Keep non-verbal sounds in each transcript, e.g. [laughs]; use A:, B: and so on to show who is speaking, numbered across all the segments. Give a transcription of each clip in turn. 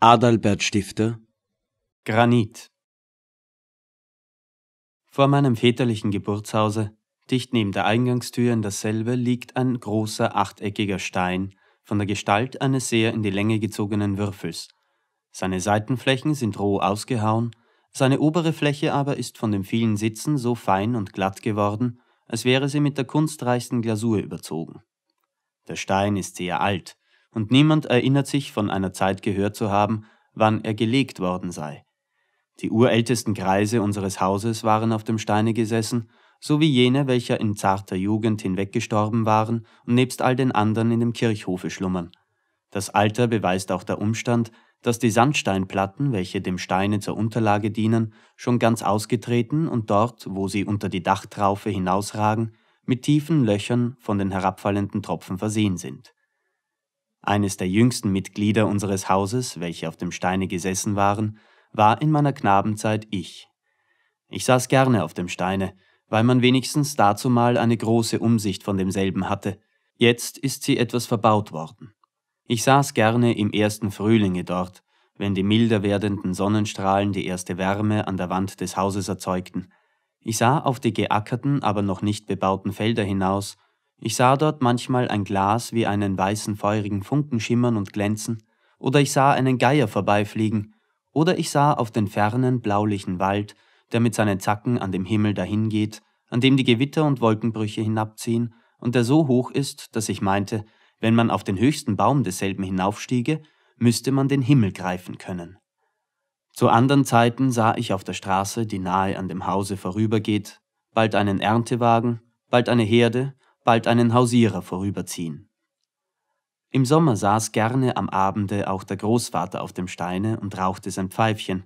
A: Adalbert Stifter Granit Vor meinem väterlichen Geburtshause, dicht neben der Eingangstür in dasselbe, liegt ein großer achteckiger Stein, von der Gestalt eines sehr in die Länge gezogenen Würfels. Seine Seitenflächen sind roh ausgehauen, seine obere Fläche aber ist von dem vielen Sitzen so fein und glatt geworden, als wäre sie mit der kunstreichsten Glasur überzogen. Der Stein ist sehr alt, und niemand erinnert sich, von einer Zeit gehört zu haben, wann er gelegt worden sei. Die urältesten Kreise unseres Hauses waren auf dem Steine gesessen, so wie jene, welcher in zarter Jugend hinweggestorben waren und nebst all den anderen in dem Kirchhofe schlummern. Das Alter beweist auch der Umstand, dass die Sandsteinplatten, welche dem Steine zur Unterlage dienen, schon ganz ausgetreten und dort, wo sie unter die Dachtraufe hinausragen, mit tiefen Löchern von den herabfallenden Tropfen versehen sind eines der jüngsten Mitglieder unseres Hauses, welche auf dem Steine gesessen waren, war in meiner Knabenzeit ich. Ich saß gerne auf dem Steine, weil man wenigstens dazu mal eine große Umsicht von demselben hatte. Jetzt ist sie etwas verbaut worden. Ich saß gerne im ersten Frühlinge dort, wenn die milder werdenden Sonnenstrahlen die erste Wärme an der Wand des Hauses erzeugten. Ich sah auf die geackerten, aber noch nicht bebauten Felder hinaus ich sah dort manchmal ein Glas wie einen weißen feurigen Funken schimmern und glänzen, oder ich sah einen Geier vorbeifliegen, oder ich sah auf den fernen blaulichen Wald, der mit seinen Zacken an dem Himmel dahingeht, an dem die Gewitter und Wolkenbrüche hinabziehen und der so hoch ist, dass ich meinte, wenn man auf den höchsten Baum desselben hinaufstiege, müsste man den Himmel greifen können. Zu anderen Zeiten sah ich auf der Straße, die nahe an dem Hause vorübergeht, bald einen Erntewagen, bald eine Herde, bald einen Hausierer vorüberziehen. Im Sommer saß gerne am Abende auch der Großvater auf dem Steine und rauchte sein Pfeifchen,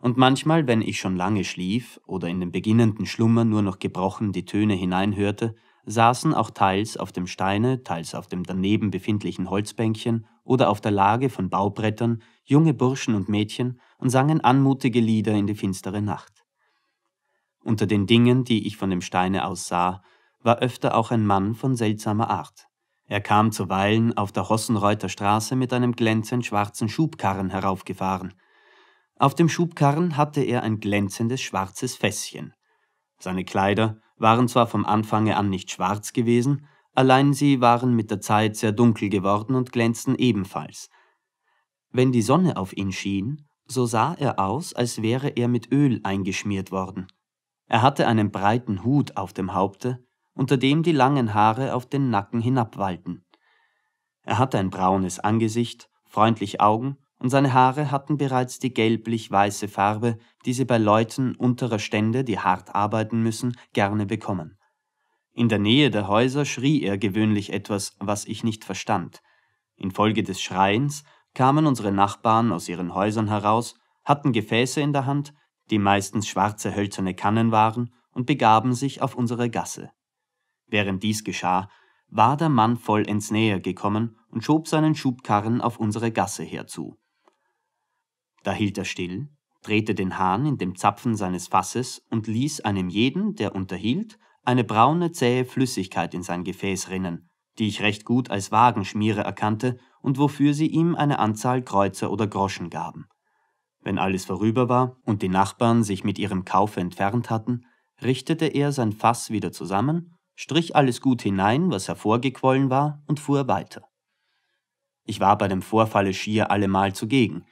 A: und manchmal, wenn ich schon lange schlief oder in den beginnenden Schlummer nur noch gebrochen die Töne hineinhörte, saßen auch teils auf dem Steine, teils auf dem daneben befindlichen Holzbänkchen oder auf der Lage von Baubrettern junge Burschen und Mädchen und sangen anmutige Lieder in die finstere Nacht. Unter den Dingen, die ich von dem Steine aus sah, war öfter auch ein Mann von seltsamer Art. Er kam zuweilen auf der Hossenreuter Straße mit einem glänzend schwarzen Schubkarren heraufgefahren. Auf dem Schubkarren hatte er ein glänzendes schwarzes Fässchen. Seine Kleider waren zwar vom Anfange an nicht schwarz gewesen, allein sie waren mit der Zeit sehr dunkel geworden und glänzten ebenfalls. Wenn die Sonne auf ihn schien, so sah er aus, als wäre er mit Öl eingeschmiert worden. Er hatte einen breiten Hut auf dem Haupte, unter dem die langen Haare auf den Nacken hinabwallten. Er hatte ein braunes Angesicht, freundliche Augen und seine Haare hatten bereits die gelblich-weiße Farbe, die sie bei Leuten unterer Stände, die hart arbeiten müssen, gerne bekommen. In der Nähe der Häuser schrie er gewöhnlich etwas, was ich nicht verstand. Infolge des Schreiens kamen unsere Nachbarn aus ihren Häusern heraus, hatten Gefäße in der Hand, die meistens schwarze hölzerne Kannen waren, und begaben sich auf unsere Gasse. Während dies geschah, war der Mann vollends näher gekommen und schob seinen Schubkarren auf unsere Gasse herzu. Da hielt er still, drehte den Hahn in dem Zapfen seines Fasses und ließ einem jeden, der unterhielt, eine braune, zähe Flüssigkeit in sein Gefäß rinnen, die ich recht gut als Wagenschmiere erkannte und wofür sie ihm eine Anzahl Kreuzer oder Groschen gaben. Wenn alles vorüber war und die Nachbarn sich mit ihrem Kauf entfernt hatten, richtete er sein Fass wieder zusammen strich alles gut hinein, was hervorgequollen war, und fuhr weiter. Ich war bei dem Vorfalle schier allemal zugegen,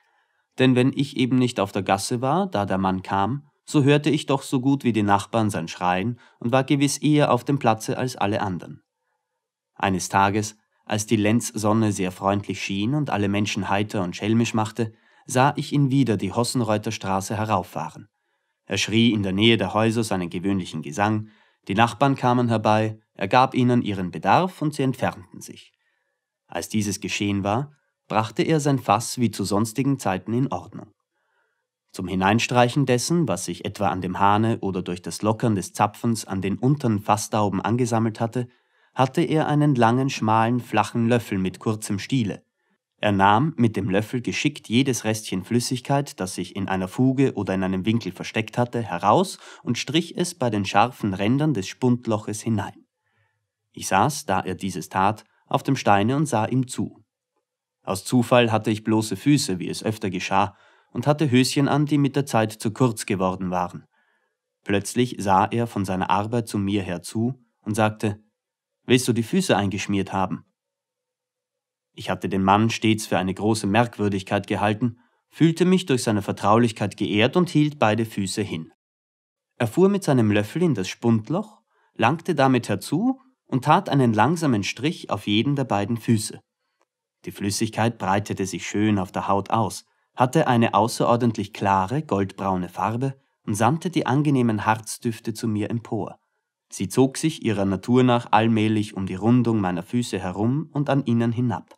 A: denn wenn ich eben nicht auf der Gasse war, da der Mann kam, so hörte ich doch so gut wie die Nachbarn sein Schreien und war gewiss eher auf dem Platze als alle anderen. Eines Tages, als die Lenzsonne sehr freundlich schien und alle Menschen heiter und schelmisch machte, sah ich ihn wieder die Hossenreuter herauffahren. Er schrie in der Nähe der Häuser seinen gewöhnlichen Gesang, die Nachbarn kamen herbei, er gab ihnen ihren Bedarf und sie entfernten sich. Als dieses geschehen war, brachte er sein Fass wie zu sonstigen Zeiten in Ordnung. Zum Hineinstreichen dessen, was sich etwa an dem Hahne oder durch das Lockern des Zapfens an den unteren Fasstauben angesammelt hatte, hatte er einen langen, schmalen, flachen Löffel mit kurzem Stiele, er nahm mit dem Löffel geschickt jedes Restchen Flüssigkeit, das sich in einer Fuge oder in einem Winkel versteckt hatte, heraus und strich es bei den scharfen Rändern des Spundloches hinein. Ich saß, da er dieses tat, auf dem Steine und sah ihm zu. Aus Zufall hatte ich bloße Füße, wie es öfter geschah, und hatte Höschen an, die mit der Zeit zu kurz geworden waren. Plötzlich sah er von seiner Arbeit zu mir herzu und sagte Willst du die Füße eingeschmiert haben? ich hatte den Mann stets für eine große Merkwürdigkeit gehalten, fühlte mich durch seine Vertraulichkeit geehrt und hielt beide Füße hin. Er fuhr mit seinem Löffel in das Spundloch, langte damit herzu und tat einen langsamen Strich auf jeden der beiden Füße. Die Flüssigkeit breitete sich schön auf der Haut aus, hatte eine außerordentlich klare, goldbraune Farbe und sandte die angenehmen Harzdüfte zu mir empor. Sie zog sich ihrer Natur nach allmählich um die Rundung meiner Füße herum und an ihnen hinab.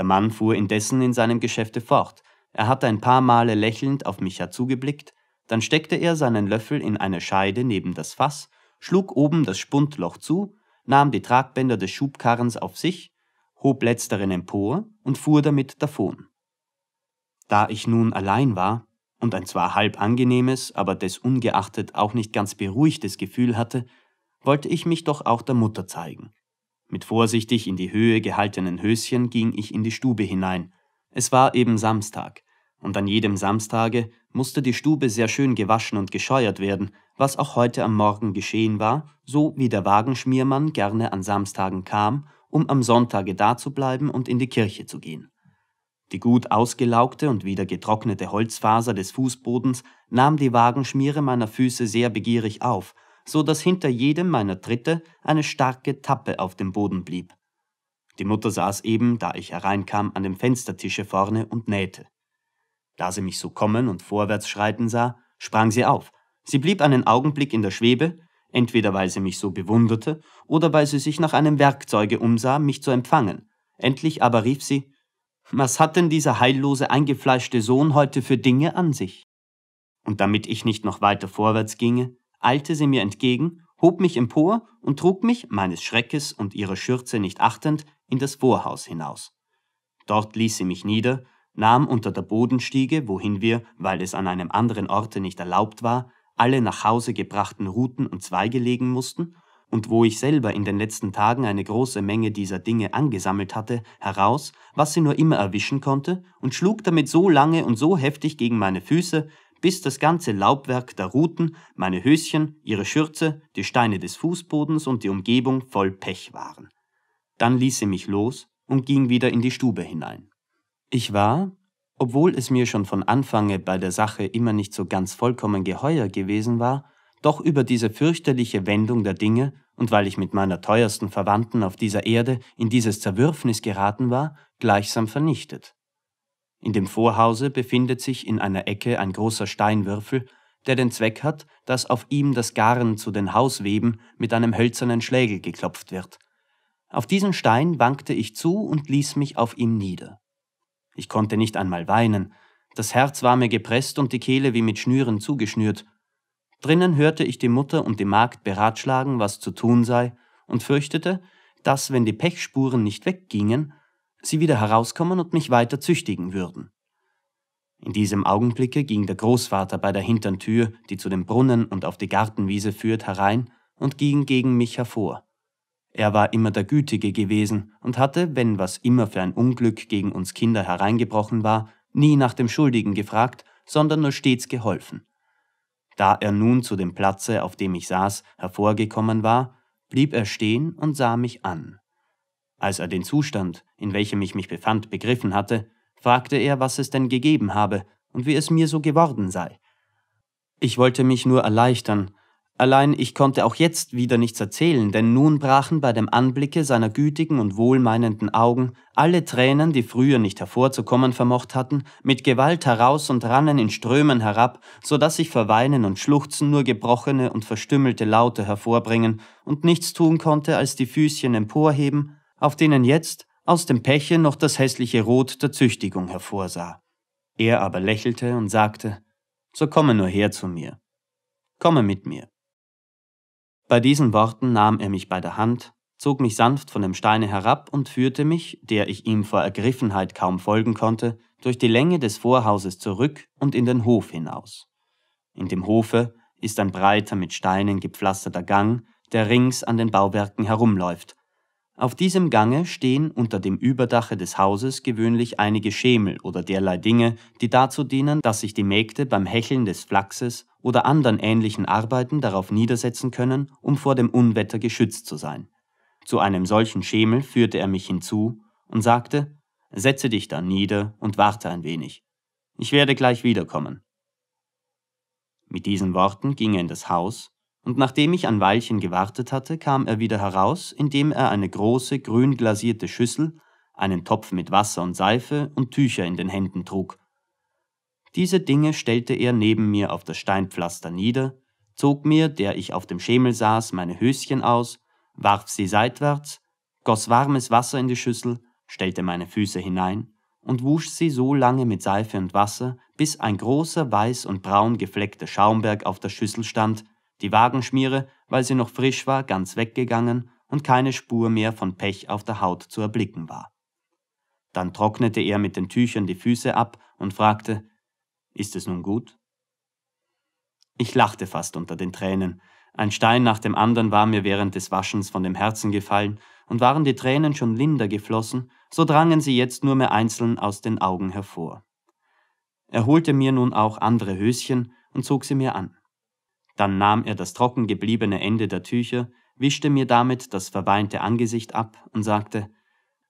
A: Der Mann fuhr indessen in seinem Geschäfte fort. Er hatte ein paar Male lächelnd auf Micha zugeblickt, dann steckte er seinen Löffel in eine Scheide neben das Fass, schlug oben das Spundloch zu, nahm die Tragbänder des Schubkarrens auf sich, hob letzteren empor und fuhr damit davon. Da ich nun allein war und ein zwar halb angenehmes, aber desungeachtet auch nicht ganz beruhigtes Gefühl hatte, wollte ich mich doch auch der Mutter zeigen mit vorsichtig in die Höhe gehaltenen Höschen ging ich in die Stube hinein. Es war eben Samstag, und an jedem Samstage musste die Stube sehr schön gewaschen und gescheuert werden, was auch heute am Morgen geschehen war, so wie der Wagenschmiermann gerne an Samstagen kam, um am Sonntage dazubleiben und in die Kirche zu gehen. Die gut ausgelaugte und wieder getrocknete Holzfaser des Fußbodens nahm die Wagenschmiere meiner Füße sehr begierig auf so dass hinter jedem meiner Tritte eine starke Tappe auf dem Boden blieb. Die Mutter saß eben, da ich hereinkam, an dem Fenstertische vorne und nähte. Da sie mich so kommen und vorwärts schreiten sah, sprang sie auf. Sie blieb einen Augenblick in der Schwebe, entweder weil sie mich so bewunderte oder weil sie sich nach einem Werkzeuge umsah, mich zu empfangen. Endlich aber rief sie, was hat denn dieser heillose eingefleischte Sohn heute für Dinge an sich? Und damit ich nicht noch weiter vorwärts ginge, eilte sie mir entgegen, hob mich empor und trug mich, meines Schreckes und ihrer Schürze nicht achtend, in das Vorhaus hinaus. Dort ließ sie mich nieder, nahm unter der Bodenstiege, wohin wir, weil es an einem anderen Orte nicht erlaubt war, alle nach Hause gebrachten Ruten und Zweige legen mussten, und wo ich selber in den letzten Tagen eine große Menge dieser Dinge angesammelt hatte, heraus, was sie nur immer erwischen konnte, und schlug damit so lange und so heftig gegen meine Füße, bis das ganze Laubwerk der Ruten, meine Höschen, ihre Schürze, die Steine des Fußbodens und die Umgebung voll Pech waren. Dann ließ sie mich los und ging wieder in die Stube hinein. Ich war, obwohl es mir schon von Anfange bei der Sache immer nicht so ganz vollkommen geheuer gewesen war, doch über diese fürchterliche Wendung der Dinge und weil ich mit meiner teuersten Verwandten auf dieser Erde in dieses Zerwürfnis geraten war, gleichsam vernichtet. In dem Vorhause befindet sich in einer Ecke ein großer Steinwürfel, der den Zweck hat, dass auf ihm das Garn zu den Hausweben mit einem hölzernen Schlägel geklopft wird. Auf diesen Stein wankte ich zu und ließ mich auf ihm nieder. Ich konnte nicht einmal weinen, das Herz war mir gepresst und die Kehle wie mit Schnüren zugeschnürt. Drinnen hörte ich die Mutter und die Magd beratschlagen, was zu tun sei, und fürchtete, dass, wenn die Pechspuren nicht weggingen, sie wieder herauskommen und mich weiter züchtigen würden. In diesem Augenblicke ging der Großvater bei der hintern Tür, die zu dem Brunnen und auf die Gartenwiese führt, herein und ging gegen mich hervor. Er war immer der Gütige gewesen und hatte, wenn was immer für ein Unglück gegen uns Kinder hereingebrochen war, nie nach dem Schuldigen gefragt, sondern nur stets geholfen. Da er nun zu dem Platze, auf dem ich saß, hervorgekommen war, blieb er stehen und sah mich an. Als er den Zustand, in welchem ich mich befand, begriffen hatte, fragte er, was es denn gegeben habe und wie es mir so geworden sei. Ich wollte mich nur erleichtern, allein ich konnte auch jetzt wieder nichts erzählen, denn nun brachen bei dem Anblicke seiner gütigen und wohlmeinenden Augen alle Tränen, die früher nicht hervorzukommen vermocht hatten, mit Gewalt heraus und rannen in Strömen herab, so dass ich vor Weinen und Schluchzen nur gebrochene und verstümmelte Laute hervorbringen und nichts tun konnte, als die Füßchen emporheben auf denen jetzt aus dem Peche noch das hässliche Rot der Züchtigung hervorsah. Er aber lächelte und sagte, So komme nur her zu mir, komme mit mir. Bei diesen Worten nahm er mich bei der Hand, zog mich sanft von dem Steine herab und führte mich, der ich ihm vor Ergriffenheit kaum folgen konnte, durch die Länge des Vorhauses zurück und in den Hof hinaus. In dem Hofe ist ein breiter mit Steinen gepflasterter Gang, der rings an den Bauwerken herumläuft, auf diesem Gange stehen unter dem Überdache des Hauses gewöhnlich einige Schemel oder derlei Dinge, die dazu dienen, dass sich die Mägde beim Hecheln des Flachses oder anderen ähnlichen Arbeiten darauf niedersetzen können, um vor dem Unwetter geschützt zu sein. Zu einem solchen Schemel führte er mich hinzu und sagte, setze dich da nieder und warte ein wenig. Ich werde gleich wiederkommen. Mit diesen Worten ging er in das Haus, und nachdem ich ein Weilchen gewartet hatte, kam er wieder heraus, indem er eine große, grün glasierte Schüssel, einen Topf mit Wasser und Seife und Tücher in den Händen trug. Diese Dinge stellte er neben mir auf das Steinpflaster nieder, zog mir, der ich auf dem Schemel saß, meine Höschen aus, warf sie seitwärts, goss warmes Wasser in die Schüssel, stellte meine Füße hinein und wusch sie so lange mit Seife und Wasser, bis ein großer weiß und braun gefleckter Schaumberg auf der Schüssel stand, die Wagenschmiere, weil sie noch frisch war, ganz weggegangen und keine Spur mehr von Pech auf der Haut zu erblicken war. Dann trocknete er mit den Tüchern die Füße ab und fragte, ist es nun gut? Ich lachte fast unter den Tränen. Ein Stein nach dem anderen war mir während des Waschens von dem Herzen gefallen, und waren die Tränen schon linder geflossen, so drangen sie jetzt nur mehr einzeln aus den Augen hervor. Er holte mir nun auch andere Höschen und zog sie mir an. Dann nahm er das trocken gebliebene Ende der Tücher, wischte mir damit das verweinte Angesicht ab und sagte,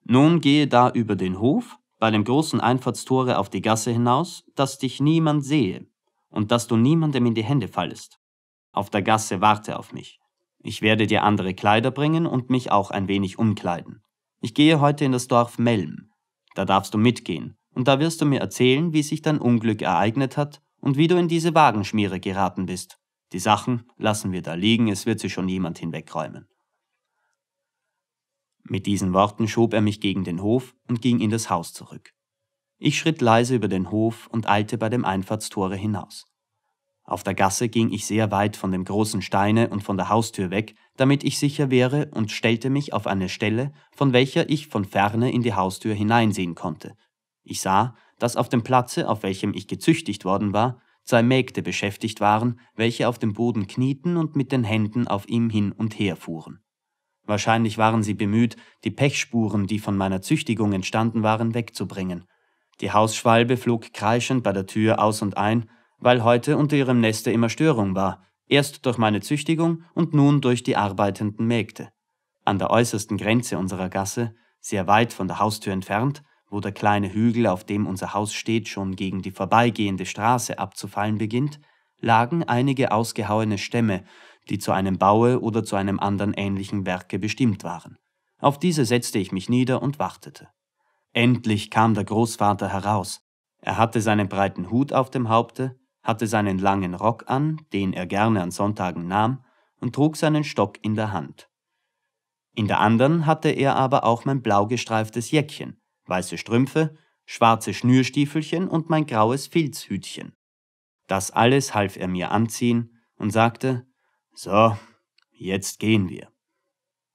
A: Nun gehe da über den Hof, bei dem großen Einfahrtstore auf die Gasse hinaus, dass dich niemand sehe und dass du niemandem in die Hände fallest. Auf der Gasse warte auf mich. Ich werde dir andere Kleider bringen und mich auch ein wenig umkleiden. Ich gehe heute in das Dorf Melm. Da darfst du mitgehen, und da wirst du mir erzählen, wie sich dein Unglück ereignet hat und wie du in diese Wagenschmiere geraten bist. Die Sachen lassen wir da liegen, es wird sie schon jemand hinwegräumen. Mit diesen Worten schob er mich gegen den Hof und ging in das Haus zurück. Ich schritt leise über den Hof und eilte bei dem Einfahrtstore hinaus. Auf der Gasse ging ich sehr weit von dem großen Steine und von der Haustür weg, damit ich sicher wäre, und stellte mich auf eine Stelle, von welcher ich von ferne in die Haustür hineinsehen konnte. Ich sah, dass auf dem Platze, auf welchem ich gezüchtigt worden war, zwei Mägde beschäftigt waren, welche auf dem Boden knieten und mit den Händen auf ihm hin und her fuhren. Wahrscheinlich waren sie bemüht, die Pechspuren, die von meiner Züchtigung entstanden waren, wegzubringen. Die Hausschwalbe flog kreischend bei der Tür aus und ein, weil heute unter ihrem Neste immer Störung war, erst durch meine Züchtigung und nun durch die arbeitenden Mägde. An der äußersten Grenze unserer Gasse, sehr weit von der Haustür entfernt, wo der kleine Hügel, auf dem unser Haus steht, schon gegen die vorbeigehende Straße abzufallen beginnt, lagen einige ausgehauene Stämme, die zu einem Baue oder zu einem anderen ähnlichen Werke bestimmt waren. Auf diese setzte ich mich nieder und wartete. Endlich kam der Großvater heraus. Er hatte seinen breiten Hut auf dem Haupte, hatte seinen langen Rock an, den er gerne an Sonntagen nahm, und trug seinen Stock in der Hand. In der anderen hatte er aber auch mein blau gestreiftes Jäckchen, weiße Strümpfe, schwarze Schnürstiefelchen und mein graues Filzhütchen. Das alles half er mir anziehen und sagte, so, jetzt gehen wir.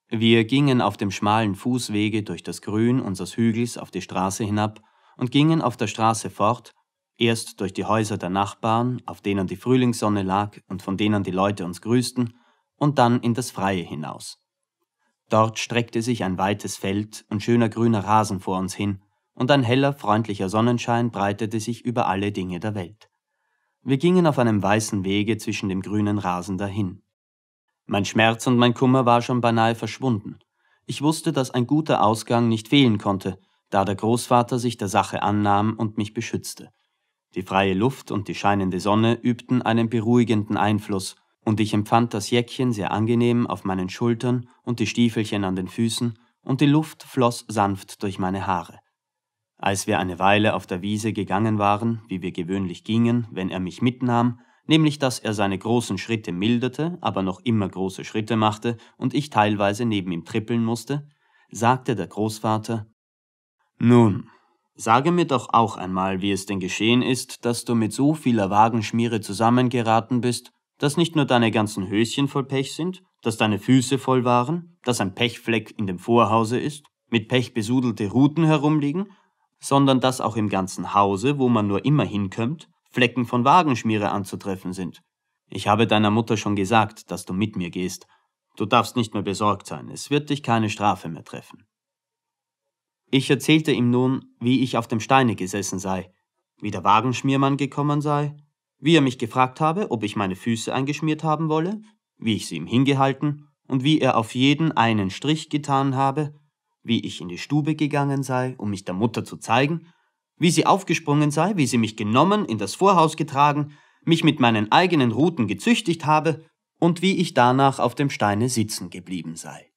A: Wir gingen auf dem schmalen Fußwege durch das Grün unseres Hügels auf die Straße hinab und gingen auf der Straße fort, erst durch die Häuser der Nachbarn, auf denen die Frühlingssonne lag und von denen die Leute uns grüßten, und dann in das Freie hinaus. Dort streckte sich ein weites Feld und schöner grüner Rasen vor uns hin, und ein heller, freundlicher Sonnenschein breitete sich über alle Dinge der Welt. Wir gingen auf einem weißen Wege zwischen dem grünen Rasen dahin. Mein Schmerz und mein Kummer war schon beinahe verschwunden. Ich wusste, dass ein guter Ausgang nicht fehlen konnte, da der Großvater sich der Sache annahm und mich beschützte. Die freie Luft und die scheinende Sonne übten einen beruhigenden Einfluss, und ich empfand das Jäckchen sehr angenehm auf meinen Schultern und die Stiefelchen an den Füßen, und die Luft floss sanft durch meine Haare. Als wir eine Weile auf der Wiese gegangen waren, wie wir gewöhnlich gingen, wenn er mich mitnahm, nämlich dass er seine großen Schritte milderte, aber noch immer große Schritte machte und ich teilweise neben ihm trippeln musste, sagte der Großvater Nun, sage mir doch auch einmal, wie es denn geschehen ist, dass du mit so vieler Wagenschmiere zusammengeraten bist dass nicht nur deine ganzen Höschen voll Pech sind, dass deine Füße voll waren, dass ein Pechfleck in dem Vorhause ist, mit Pech besudelte Ruten herumliegen, sondern dass auch im ganzen Hause, wo man nur immer hinkömmt, Flecken von Wagenschmiere anzutreffen sind. Ich habe deiner Mutter schon gesagt, dass du mit mir gehst. Du darfst nicht mehr besorgt sein, es wird dich keine Strafe mehr treffen. Ich erzählte ihm nun, wie ich auf dem Steine gesessen sei, wie der Wagenschmiermann gekommen sei, wie er mich gefragt habe, ob ich meine Füße eingeschmiert haben wolle, wie ich sie ihm hingehalten und wie er auf jeden einen Strich getan habe, wie ich in die Stube gegangen sei, um mich der Mutter zu zeigen, wie sie aufgesprungen sei, wie sie mich genommen, in das Vorhaus getragen, mich mit meinen eigenen Ruten gezüchtigt habe und wie ich danach auf dem Steine sitzen geblieben sei.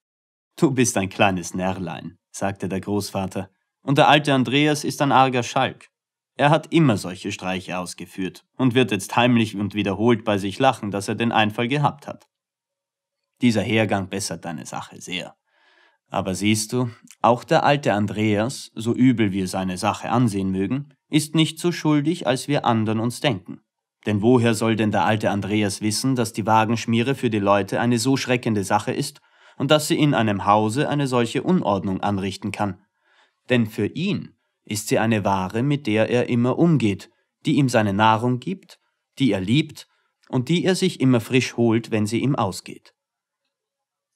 A: Du bist ein kleines Närlein, sagte der Großvater, und der alte Andreas ist ein arger Schalk. Er hat immer solche Streiche ausgeführt und wird jetzt heimlich und wiederholt bei sich lachen, dass er den Einfall gehabt hat. Dieser Hergang bessert deine Sache sehr. Aber siehst du, auch der alte Andreas, so übel wir seine Sache ansehen mögen, ist nicht so schuldig, als wir anderen uns denken. Denn woher soll denn der alte Andreas wissen, dass die Wagenschmiere für die Leute eine so schreckende Sache ist und dass sie in einem Hause eine solche Unordnung anrichten kann? Denn für ihn ist sie eine Ware, mit der er immer umgeht, die ihm seine Nahrung gibt, die er liebt und die er sich immer frisch holt, wenn sie ihm ausgeht.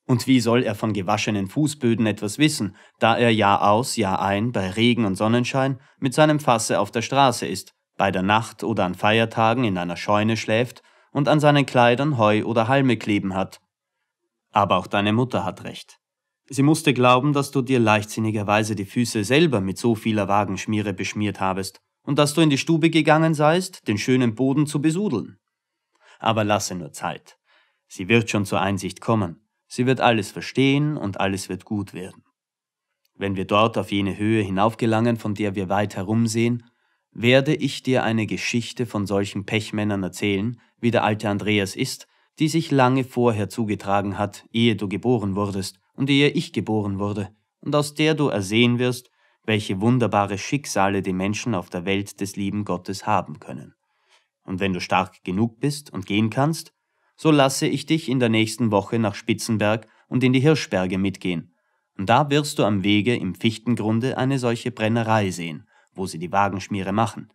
A: Und wie soll er von gewaschenen Fußböden etwas wissen, da er Jahr aus, Jahr ein, bei Regen und Sonnenschein mit seinem Fasse auf der Straße ist, bei der Nacht oder an Feiertagen in einer Scheune schläft und an seinen Kleidern Heu oder Halme kleben hat. Aber auch deine Mutter hat recht. Sie musste glauben, dass du dir leichtsinnigerweise die Füße selber mit so vieler Wagenschmiere beschmiert habest und dass du in die Stube gegangen seist, den schönen Boden zu besudeln. Aber lasse nur Zeit. Sie wird schon zur Einsicht kommen. Sie wird alles verstehen und alles wird gut werden. Wenn wir dort auf jene Höhe hinaufgelangen, von der wir weit herumsehen, werde ich dir eine Geschichte von solchen Pechmännern erzählen, wie der alte Andreas ist, die sich lange vorher zugetragen hat, ehe du geboren wurdest, und ehe ich geboren wurde, und aus der du ersehen wirst, welche wunderbare Schicksale die Menschen auf der Welt des lieben Gottes haben können. Und wenn du stark genug bist und gehen kannst, so lasse ich dich in der nächsten Woche nach Spitzenberg und in die Hirschberge mitgehen, und da wirst du am Wege im Fichtengrunde eine solche Brennerei sehen, wo sie die Wagenschmiere machen,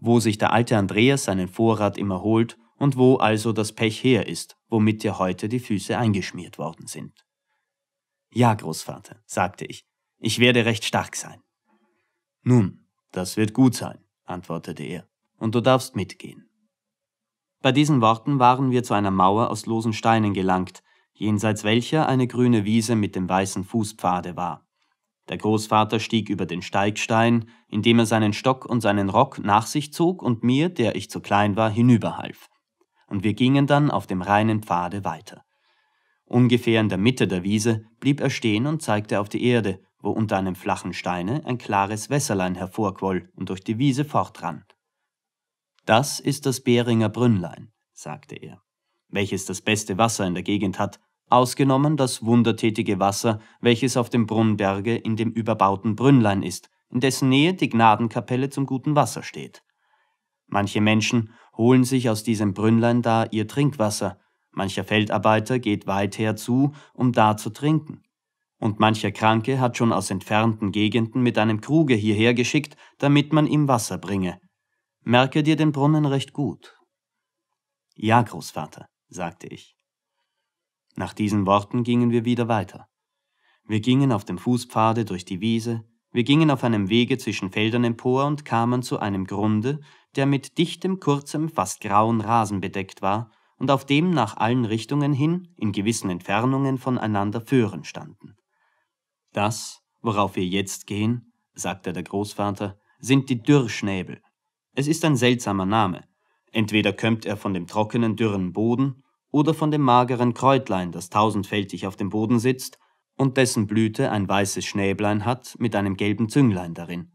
A: wo sich der alte Andreas seinen Vorrat immer holt und wo also das Pech her ist, womit dir heute die Füße eingeschmiert worden sind. Ja, Großvater, sagte ich, ich werde recht stark sein. Nun, das wird gut sein, antwortete er, und du darfst mitgehen. Bei diesen Worten waren wir zu einer Mauer aus losen Steinen gelangt, jenseits welcher eine grüne Wiese mit dem weißen Fußpfade war. Der Großvater stieg über den Steigstein, indem er seinen Stock und seinen Rock nach sich zog und mir, der ich zu klein war, hinüberhalf. Und wir gingen dann auf dem reinen Pfade weiter. Ungefähr in der Mitte der Wiese blieb er stehen und zeigte auf die Erde, wo unter einem flachen Steine ein klares Wässerlein hervorquoll und durch die Wiese fortrann. Das ist das Beringer Brünnlein, sagte er, welches das beste Wasser in der Gegend hat, ausgenommen das wundertätige Wasser, welches auf dem Brunnberge in dem überbauten Brünnlein ist, in dessen Nähe die Gnadenkapelle zum guten Wasser steht. Manche Menschen holen sich aus diesem Brünnlein da ihr Trinkwasser, Mancher Feldarbeiter geht weit herzu, um da zu trinken. Und mancher Kranke hat schon aus entfernten Gegenden mit einem Kruge hierher geschickt, damit man ihm Wasser bringe. Merke dir den Brunnen recht gut. Ja, Großvater, sagte ich. Nach diesen Worten gingen wir wieder weiter. Wir gingen auf dem Fußpfade durch die Wiese, wir gingen auf einem Wege zwischen Feldern empor und kamen zu einem Grunde, der mit dichtem, kurzem, fast grauen Rasen bedeckt war und auf dem nach allen Richtungen hin, in gewissen Entfernungen voneinander Föhren standen. Das, worauf wir jetzt gehen, sagte der Großvater, sind die Dürrschnäbel. Es ist ein seltsamer Name. Entweder kömmt er von dem trockenen, dürren Boden oder von dem mageren Kräutlein, das tausendfältig auf dem Boden sitzt und dessen Blüte ein weißes Schnäblein hat mit einem gelben Zünglein darin.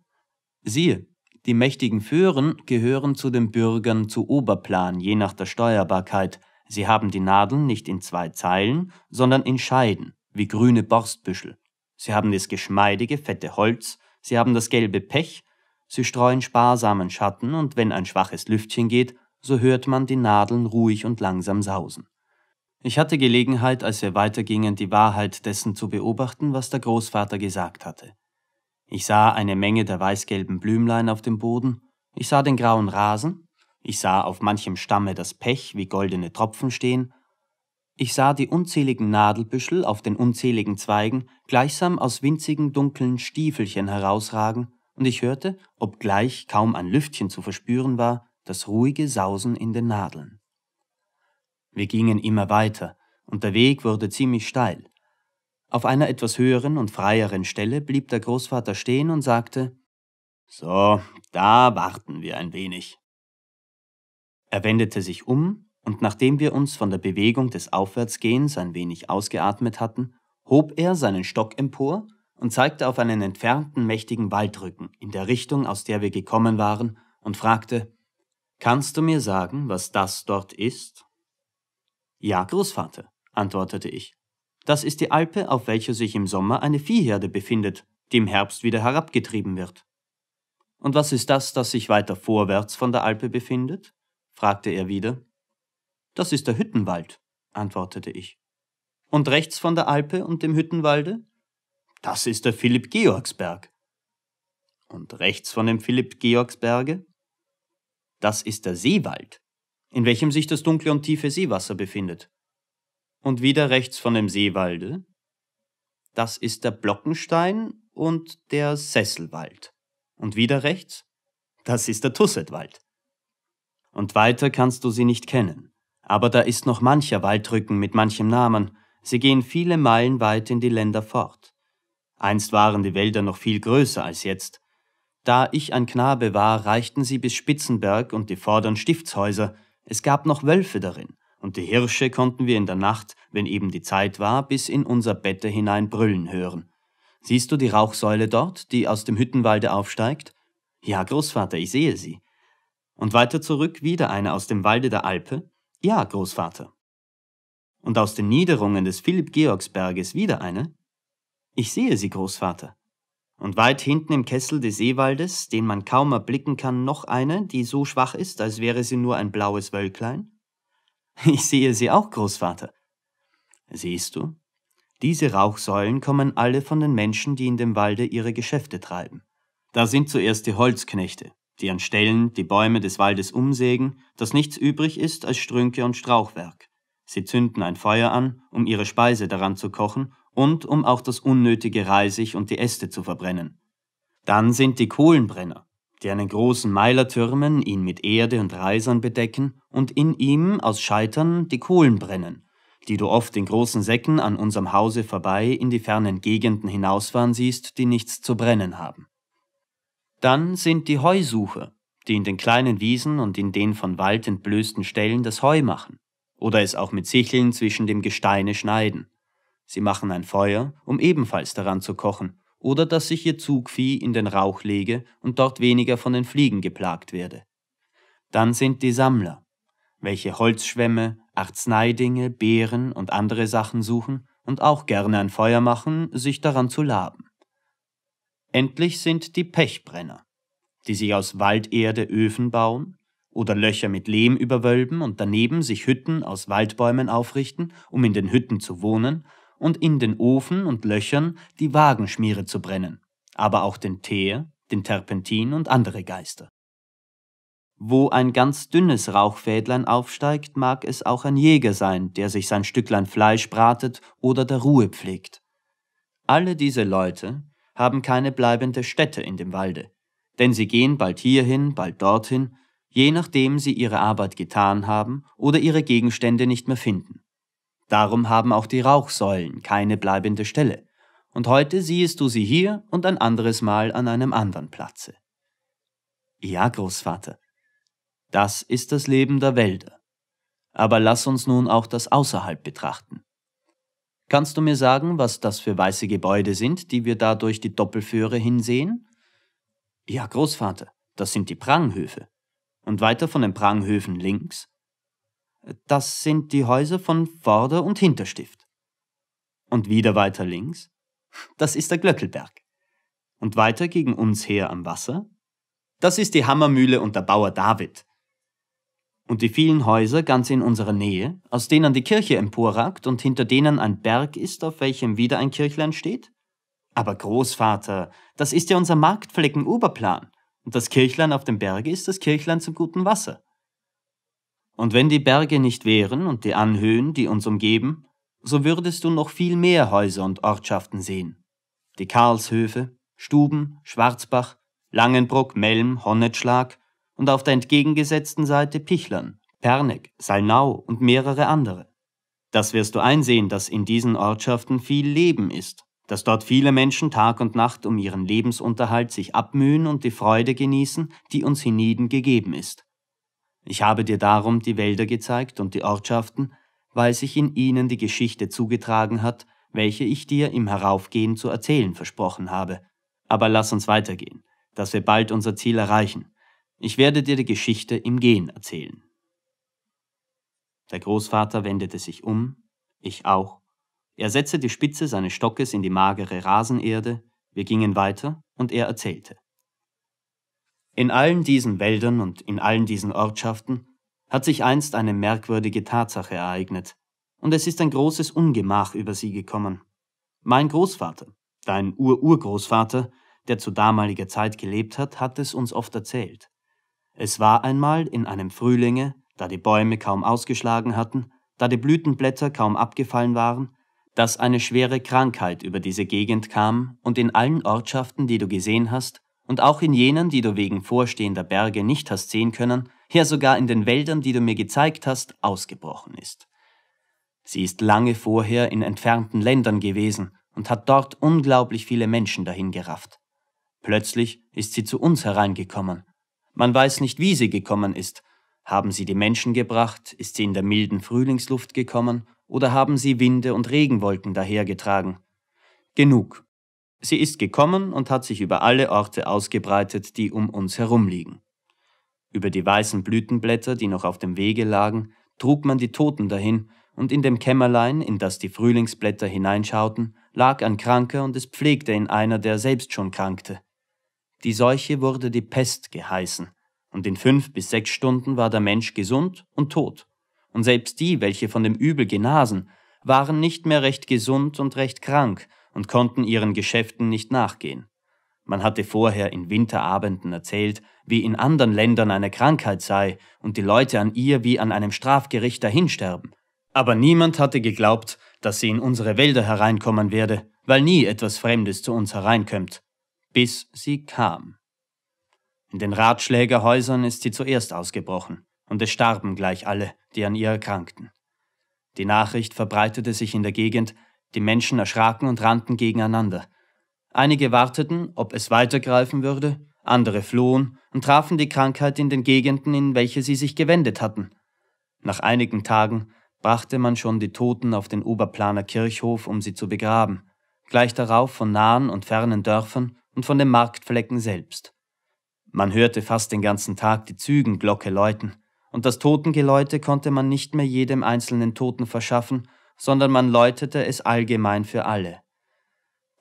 A: Siehe, die mächtigen Föhren gehören zu den Bürgern zu Oberplan, je nach der Steuerbarkeit. Sie haben die Nadeln nicht in zwei Zeilen, sondern in Scheiden, wie grüne Borstbüschel. Sie haben das geschmeidige, fette Holz, sie haben das gelbe Pech, sie streuen sparsamen Schatten und wenn ein schwaches Lüftchen geht, so hört man die Nadeln ruhig und langsam sausen. Ich hatte Gelegenheit, als wir weitergingen, die Wahrheit dessen zu beobachten, was der Großvater gesagt hatte. Ich sah eine Menge der weißgelben Blümlein auf dem Boden, ich sah den grauen Rasen, ich sah auf manchem Stamme das Pech wie goldene Tropfen stehen, ich sah die unzähligen Nadelbüschel auf den unzähligen Zweigen gleichsam aus winzigen dunklen Stiefelchen herausragen, und ich hörte, obgleich kaum ein Lüftchen zu verspüren war, das ruhige Sausen in den Nadeln. Wir gingen immer weiter, und der Weg wurde ziemlich steil. Auf einer etwas höheren und freieren Stelle blieb der Großvater stehen und sagte So, da warten wir ein wenig. Er wendete sich um, und nachdem wir uns von der Bewegung des Aufwärtsgehens ein wenig ausgeatmet hatten, hob er seinen Stock empor und zeigte auf einen entfernten mächtigen Waldrücken in der Richtung, aus der wir gekommen waren, und fragte Kannst du mir sagen, was das dort ist? Ja, Großvater, antwortete ich. Das ist die Alpe, auf welcher sich im Sommer eine Viehherde befindet, die im Herbst wieder herabgetrieben wird. Und was ist das, das sich weiter vorwärts von der Alpe befindet? fragte er wieder. Das ist der Hüttenwald, antwortete ich. Und rechts von der Alpe und dem Hüttenwalde? Das ist der Philipp-Georgsberg. Und rechts von dem Philipp-Georgsberge? Das ist der Seewald, in welchem sich das dunkle und tiefe Seewasser befindet und wieder rechts von dem Seewalde. Das ist der Blockenstein und der Sesselwald. Und wieder rechts, das ist der Tussetwald. Und weiter kannst du sie nicht kennen. Aber da ist noch mancher Waldrücken mit manchem Namen. Sie gehen viele Meilen weit in die Länder fort. Einst waren die Wälder noch viel größer als jetzt. Da ich ein Knabe war, reichten sie bis Spitzenberg und die vorderen Stiftshäuser. Es gab noch Wölfe darin und die Hirsche konnten wir in der Nacht, wenn eben die Zeit war, bis in unser Bette hinein brüllen hören. Siehst du die Rauchsäule dort, die aus dem Hüttenwalde aufsteigt? Ja, Großvater, ich sehe sie. Und weiter zurück wieder eine aus dem Walde der Alpe? Ja, Großvater. Und aus den Niederungen des Philipp-Georgsberges wieder eine? Ich sehe sie, Großvater. Und weit hinten im Kessel des Seewaldes, den man kaum erblicken kann, noch eine, die so schwach ist, als wäre sie nur ein blaues Wölklein? [laughs] Ich sehe sie auch, Großvater. Siehst du? Diese Rauchsäulen kommen alle von den Menschen, die in dem Walde ihre Geschäfte treiben. Da sind zuerst die Holzknechte, die an Stellen die Bäume des Waldes umsägen, dass nichts übrig ist als Strünke und Strauchwerk. Sie zünden ein Feuer an, um ihre Speise daran zu kochen und um auch das unnötige Reisig und die Äste zu verbrennen. Dann sind die Kohlenbrenner, die einen großen Meilertürmen ihn mit Erde und Reisern bedecken und in ihm aus Scheitern die Kohlen brennen, die du oft in großen Säcken an unserem Hause vorbei in die fernen Gegenden hinausfahren siehst, die nichts zu brennen haben. Dann sind die Heusucher, die in den kleinen Wiesen und in den von Wald entblößten Stellen das Heu machen oder es auch mit Sicheln zwischen dem Gesteine schneiden. Sie machen ein Feuer, um ebenfalls daran zu kochen, oder dass sich ihr Zugvieh in den Rauch lege und dort weniger von den Fliegen geplagt werde. Dann sind die Sammler, welche Holzschwämme, Arzneidinge, Beeren und andere Sachen suchen und auch gerne ein Feuer machen, sich daran zu laben. Endlich sind die Pechbrenner, die sich aus Walderde Öfen bauen oder Löcher mit Lehm überwölben und daneben sich Hütten aus Waldbäumen aufrichten, um in den Hütten zu wohnen und in den Ofen und Löchern die Wagenschmiere zu brennen, aber auch den Teer, den Terpentin und andere Geister. Wo ein ganz dünnes Rauchfädlein aufsteigt, mag es auch ein Jäger sein, der sich sein Stücklein Fleisch bratet oder der Ruhe pflegt. Alle diese Leute haben keine bleibende Stätte in dem Walde, denn sie gehen bald hierhin, bald dorthin, je nachdem sie ihre Arbeit getan haben oder ihre Gegenstände nicht mehr finden. Darum haben auch die Rauchsäulen keine bleibende Stelle. Und heute siehest du sie hier und ein anderes Mal an einem anderen Platze. Ja, Großvater. Das ist das Leben der Wälder. Aber lass uns nun auch das außerhalb betrachten. Kannst du mir sagen, was das für weiße Gebäude sind, die wir da durch die Doppelföhre hinsehen? Ja, Großvater, das sind die Pranghöfe. Und weiter von den Pranghöfen links das sind die Häuser von Vorder- und Hinterstift. Und wieder weiter links, das ist der Glöckelberg. Und weiter gegen uns her am Wasser, das ist die Hammermühle und der Bauer David. Und die vielen Häuser ganz in unserer Nähe, aus denen die Kirche emporragt und hinter denen ein Berg ist, auf welchem wieder ein Kirchlein steht? Aber Großvater, das ist ja unser Marktflecken Oberplan. Und das Kirchlein auf dem Berge ist das Kirchlein zum guten Wasser. Und wenn die Berge nicht wären und die Anhöhen, die uns umgeben, so würdest du noch viel mehr Häuser und Ortschaften sehen. Die Karlshöfe, Stuben, Schwarzbach, Langenbruck, Melm, Honnetschlag und auf der entgegengesetzten Seite Pichlern, Perneck, Salnau und mehrere andere. Das wirst du einsehen, dass in diesen Ortschaften viel Leben ist, dass dort viele Menschen Tag und Nacht um ihren Lebensunterhalt sich abmühen und die Freude genießen, die uns hienieden gegeben ist. Ich habe dir darum die Wälder gezeigt und die Ortschaften, weil sich in ihnen die Geschichte zugetragen hat, welche ich dir im Heraufgehen zu erzählen versprochen habe. Aber lass uns weitergehen, dass wir bald unser Ziel erreichen. Ich werde dir die Geschichte im Gehen erzählen. Der Großvater wendete sich um, ich auch. Er setzte die Spitze seines Stockes in die magere Rasenerde, wir gingen weiter und er erzählte. In allen diesen Wäldern und in allen diesen Ortschaften hat sich einst eine merkwürdige Tatsache ereignet, und es ist ein großes Ungemach über sie gekommen. Mein Großvater, dein Ururgroßvater, der zu damaliger Zeit gelebt hat, hat es uns oft erzählt. Es war einmal in einem Frühlinge, da die Bäume kaum ausgeschlagen hatten, da die Blütenblätter kaum abgefallen waren, dass eine schwere Krankheit über diese Gegend kam und in allen Ortschaften, die du gesehen hast, und auch in jenen, die du wegen vorstehender Berge nicht hast sehen können, ja sogar in den Wäldern, die du mir gezeigt hast, ausgebrochen ist. Sie ist lange vorher in entfernten Ländern gewesen und hat dort unglaublich viele Menschen dahin gerafft. Plötzlich ist sie zu uns hereingekommen. Man weiß nicht, wie sie gekommen ist. Haben sie die Menschen gebracht, ist sie in der milden Frühlingsluft gekommen oder haben sie Winde und Regenwolken dahergetragen? Genug, Sie ist gekommen und hat sich über alle Orte ausgebreitet, die um uns herum liegen. Über die weißen Blütenblätter, die noch auf dem Wege lagen, trug man die Toten dahin, und in dem Kämmerlein, in das die Frühlingsblätter hineinschauten, lag ein Kranker und es pflegte ihn einer, der selbst schon krankte. Die Seuche wurde die Pest geheißen, und in fünf bis sechs Stunden war der Mensch gesund und tot. Und selbst die, welche von dem Übel genasen, waren nicht mehr recht gesund und recht krank, und konnten ihren Geschäften nicht nachgehen. Man hatte vorher in Winterabenden erzählt, wie in anderen Ländern eine Krankheit sei und die Leute an ihr wie an einem Strafgericht dahinsterben. Aber niemand hatte geglaubt, dass sie in unsere Wälder hereinkommen werde, weil nie etwas Fremdes zu uns hereinkömmt. Bis sie kam. In den Ratschlägerhäusern ist sie zuerst ausgebrochen, und es starben gleich alle, die an ihr erkrankten. Die Nachricht verbreitete sich in der Gegend, die Menschen erschraken und rannten gegeneinander. Einige warteten, ob es weitergreifen würde, andere flohen und trafen die Krankheit in den Gegenden, in welche sie sich gewendet hatten. Nach einigen Tagen brachte man schon die Toten auf den Oberplaner Kirchhof, um sie zu begraben, gleich darauf von nahen und fernen Dörfern und von den Marktflecken selbst. Man hörte fast den ganzen Tag die Zügenglocke läuten, und das Totengeläute konnte man nicht mehr jedem einzelnen Toten verschaffen, sondern man läutete es allgemein für alle.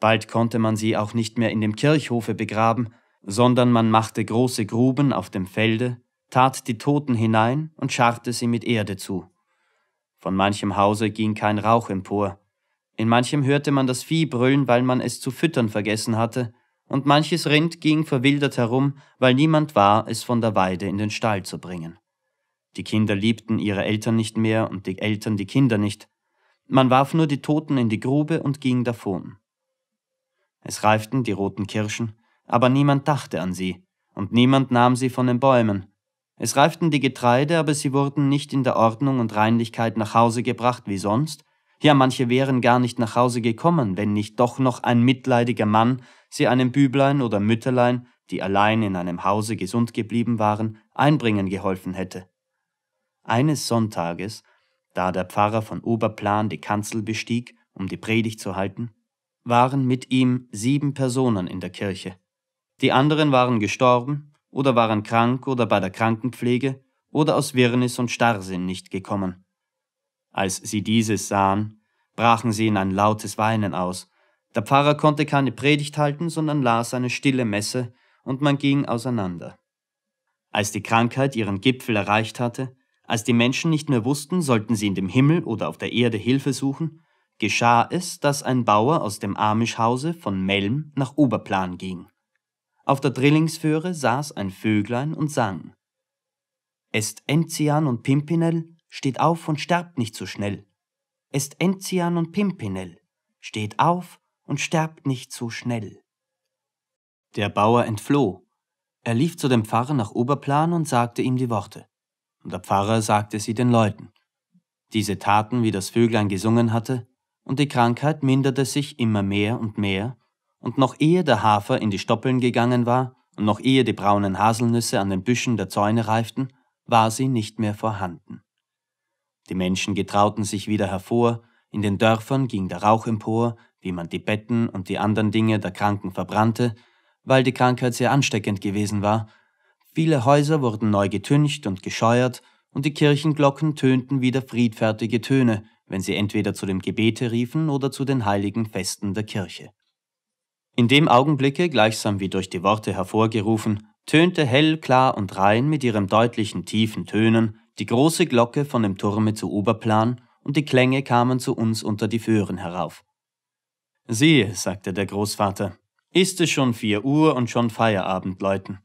A: Bald konnte man sie auch nicht mehr in dem Kirchhofe begraben, sondern man machte große Gruben auf dem Felde, tat die Toten hinein und scharrte sie mit Erde zu. Von manchem Hause ging kein Rauch empor. In manchem hörte man das Vieh brüllen, weil man es zu füttern vergessen hatte, und manches Rind ging verwildert herum, weil niemand war, es von der Weide in den Stall zu bringen. Die Kinder liebten ihre Eltern nicht mehr und die Eltern die Kinder nicht, man warf nur die Toten in die Grube und ging davon. Es reiften die roten Kirschen, aber niemand dachte an sie, und niemand nahm sie von den Bäumen. Es reiften die Getreide, aber sie wurden nicht in der Ordnung und Reinlichkeit nach Hause gebracht wie sonst, ja manche wären gar nicht nach Hause gekommen, wenn nicht doch noch ein mitleidiger Mann sie einem Büblein oder Mütterlein, die allein in einem Hause gesund geblieben waren, einbringen geholfen hätte. Eines Sonntages, da der Pfarrer von Oberplan die Kanzel bestieg, um die Predigt zu halten, waren mit ihm sieben Personen in der Kirche. Die anderen waren gestorben oder waren krank oder bei der Krankenpflege oder aus Wirrnis und Starrsinn nicht gekommen. Als sie dieses sahen, brachen sie in ein lautes Weinen aus. Der Pfarrer konnte keine Predigt halten, sondern las eine stille Messe, und man ging auseinander. Als die Krankheit ihren Gipfel erreicht hatte, als die Menschen nicht mehr wussten, sollten sie in dem Himmel oder auf der Erde Hilfe suchen, geschah es, dass ein Bauer aus dem Amischhause von Melm nach Oberplan ging. Auf der Drillingsföhre saß ein Vöglein und sang. Est Enzian und Pimpinel, steht auf und sterbt nicht so schnell. Est Enzian und Pimpinel, steht auf und sterbt nicht so schnell. Der Bauer entfloh. Er lief zu dem Pfarrer nach Oberplan und sagte ihm die Worte und der Pfarrer sagte sie den Leuten. Diese taten, wie das Vöglein gesungen hatte, und die Krankheit minderte sich immer mehr und mehr, und noch ehe der Hafer in die Stoppeln gegangen war und noch ehe die braunen Haselnüsse an den Büschen der Zäune reiften, war sie nicht mehr vorhanden. Die Menschen getrauten sich wieder hervor, in den Dörfern ging der Rauch empor, wie man die Betten und die anderen Dinge der Kranken verbrannte, weil die Krankheit sehr ansteckend gewesen war Viele Häuser wurden neu getüncht und gescheuert, und die Kirchenglocken tönten wieder friedfertige Töne, wenn sie entweder zu dem Gebete riefen oder zu den heiligen Festen der Kirche. In dem Augenblicke, gleichsam wie durch die Worte hervorgerufen, tönte hell, klar und rein mit ihrem deutlichen, tiefen Tönen die große Glocke von dem Turme zu Oberplan, und die Klänge kamen zu uns unter die Föhren herauf. Siehe, sagte der Großvater, ist es schon vier Uhr und schon Feierabend läuten.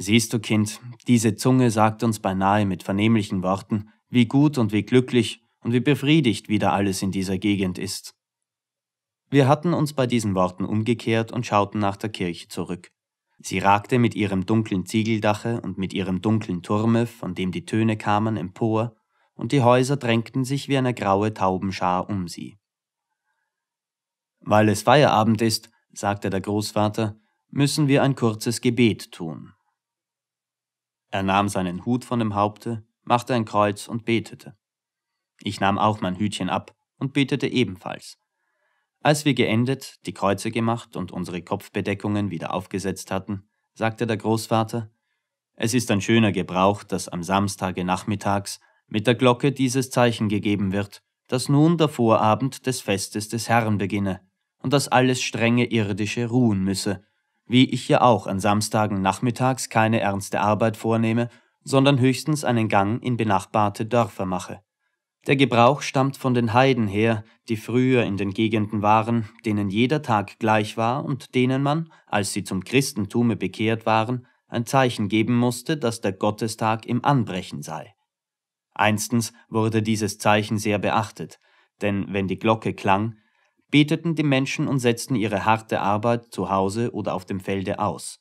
A: Siehst du, Kind, diese Zunge sagt uns beinahe mit vernehmlichen Worten, wie gut und wie glücklich und wie befriedigt wieder alles in dieser Gegend ist. Wir hatten uns bei diesen Worten umgekehrt und schauten nach der Kirche zurück. Sie ragte mit ihrem dunklen Ziegeldache und mit ihrem dunklen Turme, von dem die Töne kamen, empor, und die Häuser drängten sich wie eine graue Taubenschar um sie. Weil es Feierabend ist, sagte der Großvater, müssen wir ein kurzes Gebet tun. Er nahm seinen Hut von dem Haupte, machte ein Kreuz und betete. Ich nahm auch mein Hütchen ab und betete ebenfalls. Als wir geendet, die Kreuze gemacht und unsere Kopfbedeckungen wieder aufgesetzt hatten, sagte der Großvater, es ist ein schöner Gebrauch, dass am Samstage nachmittags mit der Glocke dieses Zeichen gegeben wird, dass nun der Vorabend des Festes des Herrn beginne und dass alles strenge irdische ruhen müsse wie ich ja auch an Samstagen nachmittags keine ernste Arbeit vornehme, sondern höchstens einen Gang in benachbarte Dörfer mache. Der Gebrauch stammt von den Heiden her, die früher in den Gegenden waren, denen jeder Tag gleich war und denen man, als sie zum Christentume bekehrt waren, ein Zeichen geben musste, dass der Gottestag im Anbrechen sei. Einstens wurde dieses Zeichen sehr beachtet, denn wenn die Glocke klang, beteten die Menschen und setzten ihre harte Arbeit zu Hause oder auf dem Felde aus.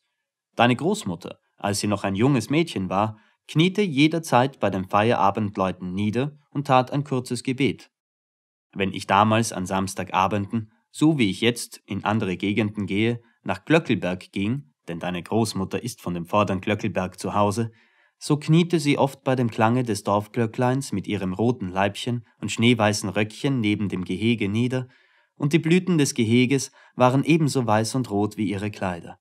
A: Deine Großmutter, als sie noch ein junges Mädchen war, kniete jederzeit bei den Feierabendleuten nieder und tat ein kurzes Gebet. Wenn ich damals an Samstagabenden, so wie ich jetzt in andere Gegenden gehe, nach Glöckelberg ging, denn deine Großmutter ist von dem vorderen Glöckelberg zu Hause, so kniete sie oft bei dem Klange des Dorfglöckleins mit ihrem roten Leibchen und schneeweißen Röckchen neben dem Gehege nieder und die Blüten des Geheges waren ebenso weiß und rot wie ihre Kleider.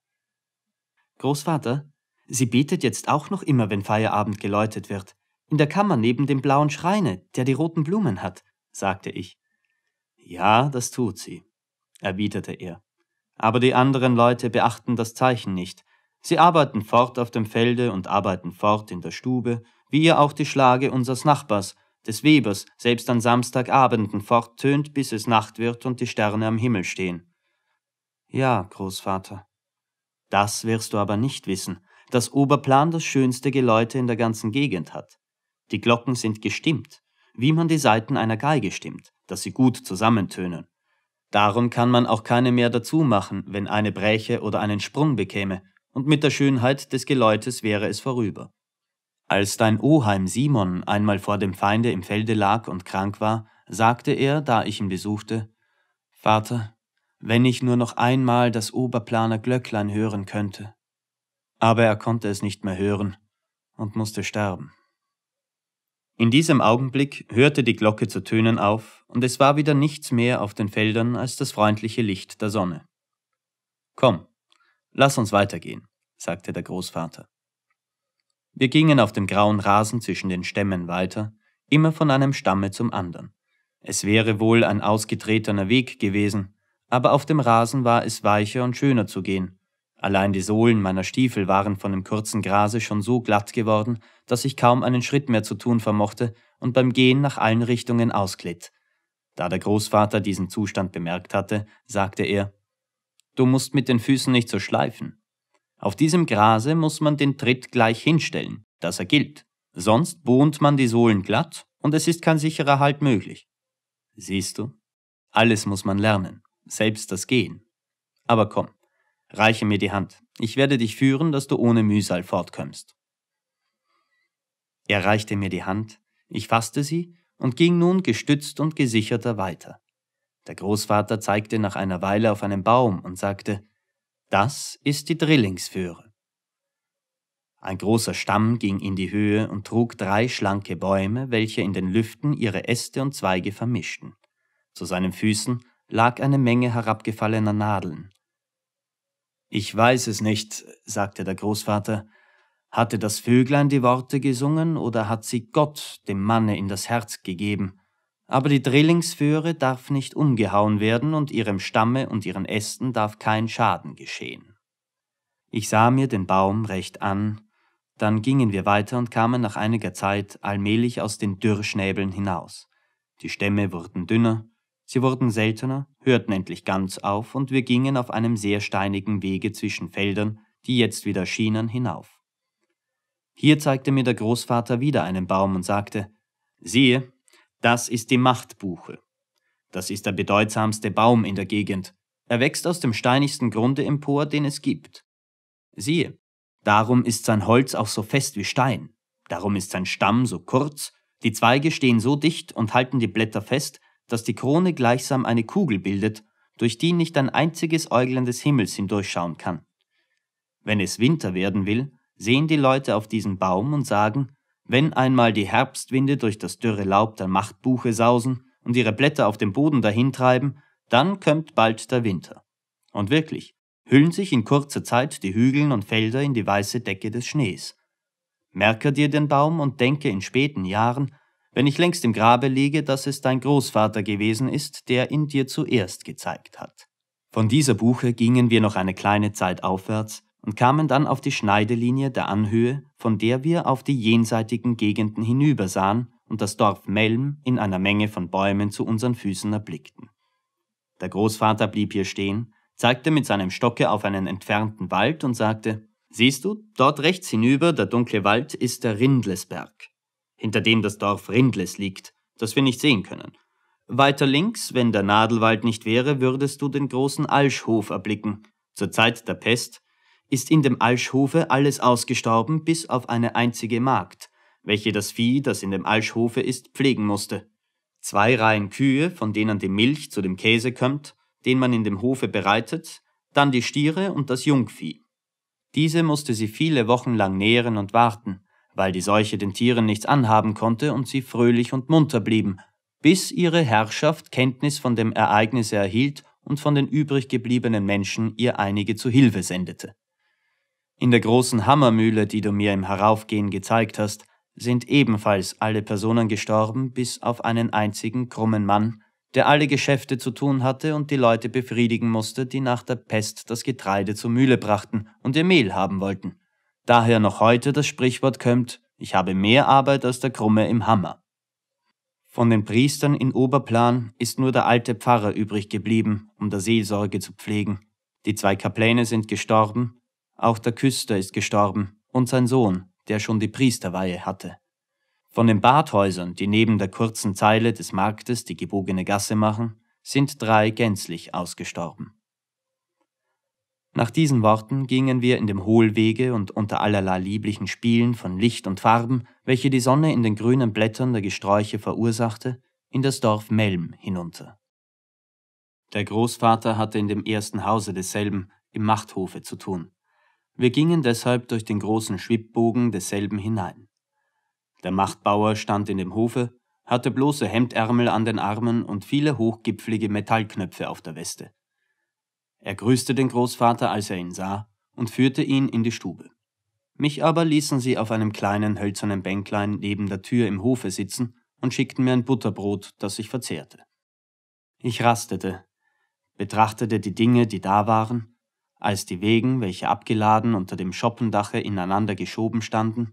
A: Großvater, sie betet jetzt auch noch immer, wenn Feierabend geläutet wird, in der Kammer neben dem blauen Schreine, der die roten Blumen hat, sagte ich. Ja, das tut sie, erwiderte er. Aber die anderen Leute beachten das Zeichen nicht. Sie arbeiten fort auf dem Felde und arbeiten fort in der Stube, wie ihr auch die Schlage unseres Nachbars, des Webers selbst an Samstagabenden forttönt, bis es Nacht wird und die Sterne am Himmel stehen. Ja, Großvater. Das wirst du aber nicht wissen, dass Oberplan das schönste Geläute in der ganzen Gegend hat. Die Glocken sind gestimmt, wie man die Saiten einer Geige stimmt, dass sie gut zusammentönen. Darum kann man auch keine mehr dazu machen, wenn eine Bräche oder einen Sprung bekäme, und mit der Schönheit des Geläutes wäre es vorüber. Als dein Oheim Simon einmal vor dem Feinde im Felde lag und krank war, sagte er, da ich ihn besuchte, Vater, wenn ich nur noch einmal das Oberplaner Glöcklein hören könnte. Aber er konnte es nicht mehr hören und musste sterben. In diesem Augenblick hörte die Glocke zu tönen auf, und es war wieder nichts mehr auf den Feldern als das freundliche Licht der Sonne. Komm, lass uns weitergehen, sagte der Großvater. Wir gingen auf dem grauen Rasen zwischen den Stämmen weiter, immer von einem Stamme zum anderen. Es wäre wohl ein ausgetretener Weg gewesen, aber auf dem Rasen war es weicher und schöner zu gehen. Allein die Sohlen meiner Stiefel waren von dem kurzen Grase schon so glatt geworden, dass ich kaum einen Schritt mehr zu tun vermochte und beim Gehen nach allen Richtungen ausglitt. Da der Großvater diesen Zustand bemerkt hatte, sagte er Du musst mit den Füßen nicht so schleifen. Auf diesem Grase muss man den Tritt gleich hinstellen, dass er gilt. Sonst bohnt man die Sohlen glatt und es ist kein sicherer Halt möglich. Siehst du? Alles muss man lernen, selbst das Gehen. Aber komm, reiche mir die Hand. Ich werde dich führen, dass du ohne Mühsal fortkommst. Er reichte mir die Hand, ich fasste sie und ging nun gestützt und gesicherter weiter. Der Großvater zeigte nach einer Weile auf einen Baum und sagte, das ist die Drillingsföhre. Ein großer Stamm ging in die Höhe und trug drei schlanke Bäume, welche in den Lüften ihre Äste und Zweige vermischten. Zu seinen Füßen lag eine Menge herabgefallener Nadeln. Ich weiß es nicht, sagte der Großvater. Hatte das Vöglein die Worte gesungen oder hat sie Gott dem Manne in das Herz gegeben? Aber die Drillingsföhre darf nicht umgehauen werden und ihrem Stamme und ihren Ästen darf kein Schaden geschehen. Ich sah mir den Baum recht an, dann gingen wir weiter und kamen nach einiger Zeit allmählich aus den Dürrschnäbeln hinaus. Die Stämme wurden dünner, sie wurden seltener, hörten endlich ganz auf und wir gingen auf einem sehr steinigen Wege zwischen Feldern, die jetzt wieder schienen, hinauf. Hier zeigte mir der Großvater wieder einen Baum und sagte, siehe, das ist die Machtbuche. Das ist der bedeutsamste Baum in der Gegend. Er wächst aus dem steinigsten Grunde empor, den es gibt. Siehe, darum ist sein Holz auch so fest wie Stein, darum ist sein Stamm so kurz, die Zweige stehen so dicht und halten die Blätter fest, dass die Krone gleichsam eine Kugel bildet, durch die nicht ein einziges Äuglein des Himmels hindurchschauen kann. Wenn es Winter werden will, sehen die Leute auf diesen Baum und sagen, wenn einmal die Herbstwinde durch das dürre Laub der Machtbuche sausen und ihre Blätter auf dem Boden dahintreiben, dann kömmt bald der Winter. Und wirklich, hüllen sich in kurzer Zeit die Hügeln und Felder in die weiße Decke des Schnees. Merke dir den Baum und denke in späten Jahren, wenn ich längst im Grabe liege, dass es dein Großvater gewesen ist, der ihn dir zuerst gezeigt hat. Von dieser Buche gingen wir noch eine kleine Zeit aufwärts, und kamen dann auf die Schneidelinie der Anhöhe, von der wir auf die jenseitigen Gegenden hinübersahen und das Dorf Melm in einer Menge von Bäumen zu unseren Füßen erblickten. Der Großvater blieb hier stehen, zeigte mit seinem Stocke auf einen entfernten Wald und sagte, Siehst du, dort rechts hinüber, der dunkle Wald, ist der Rindlesberg, hinter dem das Dorf Rindles liegt, das wir nicht sehen können. Weiter links, wenn der Nadelwald nicht wäre, würdest du den großen Alschhof erblicken, zur Zeit der Pest ist in dem Alschhofe alles ausgestorben bis auf eine einzige Magd, welche das Vieh, das in dem Alschhofe ist, pflegen musste. Zwei Reihen Kühe, von denen die Milch zu dem Käse kömmt, den man in dem Hofe bereitet, dann die Stiere und das Jungvieh. Diese musste sie viele Wochen lang nähren und warten, weil die Seuche den Tieren nichts anhaben konnte und sie fröhlich und munter blieben, bis ihre Herrschaft Kenntnis von dem Ereignis erhielt und von den übrig gebliebenen Menschen ihr einige zu Hilfe sendete. In der großen Hammermühle, die du mir im Heraufgehen gezeigt hast, sind ebenfalls alle Personen gestorben, bis auf einen einzigen krummen Mann, der alle Geschäfte zu tun hatte und die Leute befriedigen musste, die nach der Pest das Getreide zur Mühle brachten und ihr Mehl haben wollten. Daher noch heute das Sprichwort kömmt, ich habe mehr Arbeit als der Krumme im Hammer. Von den Priestern in Oberplan ist nur der alte Pfarrer übrig geblieben, um der Seelsorge zu pflegen. Die zwei Kapläne sind gestorben, auch der Küster ist gestorben und sein Sohn, der schon die Priesterweihe hatte. Von den Badhäusern, die neben der kurzen Zeile des Marktes die gebogene Gasse machen, sind drei gänzlich ausgestorben. Nach diesen Worten gingen wir in dem Hohlwege und unter allerlei lieblichen Spielen von Licht und Farben, welche die Sonne in den grünen Blättern der Gesträuche verursachte, in das Dorf Melm hinunter. Der Großvater hatte in dem ersten Hause desselben, im Machthofe, zu tun. Wir gingen deshalb durch den großen Schwibbogen desselben hinein. Der Machtbauer stand in dem Hofe, hatte bloße Hemdärmel an den Armen und viele hochgipflige Metallknöpfe auf der Weste. Er grüßte den Großvater, als er ihn sah, und führte ihn in die Stube. Mich aber ließen sie auf einem kleinen hölzernen Bänklein neben der Tür im Hofe sitzen und schickten mir ein Butterbrot, das ich verzehrte. Ich rastete, betrachtete die Dinge, die da waren, als die Wegen, welche abgeladen unter dem Schoppendache ineinander geschoben standen,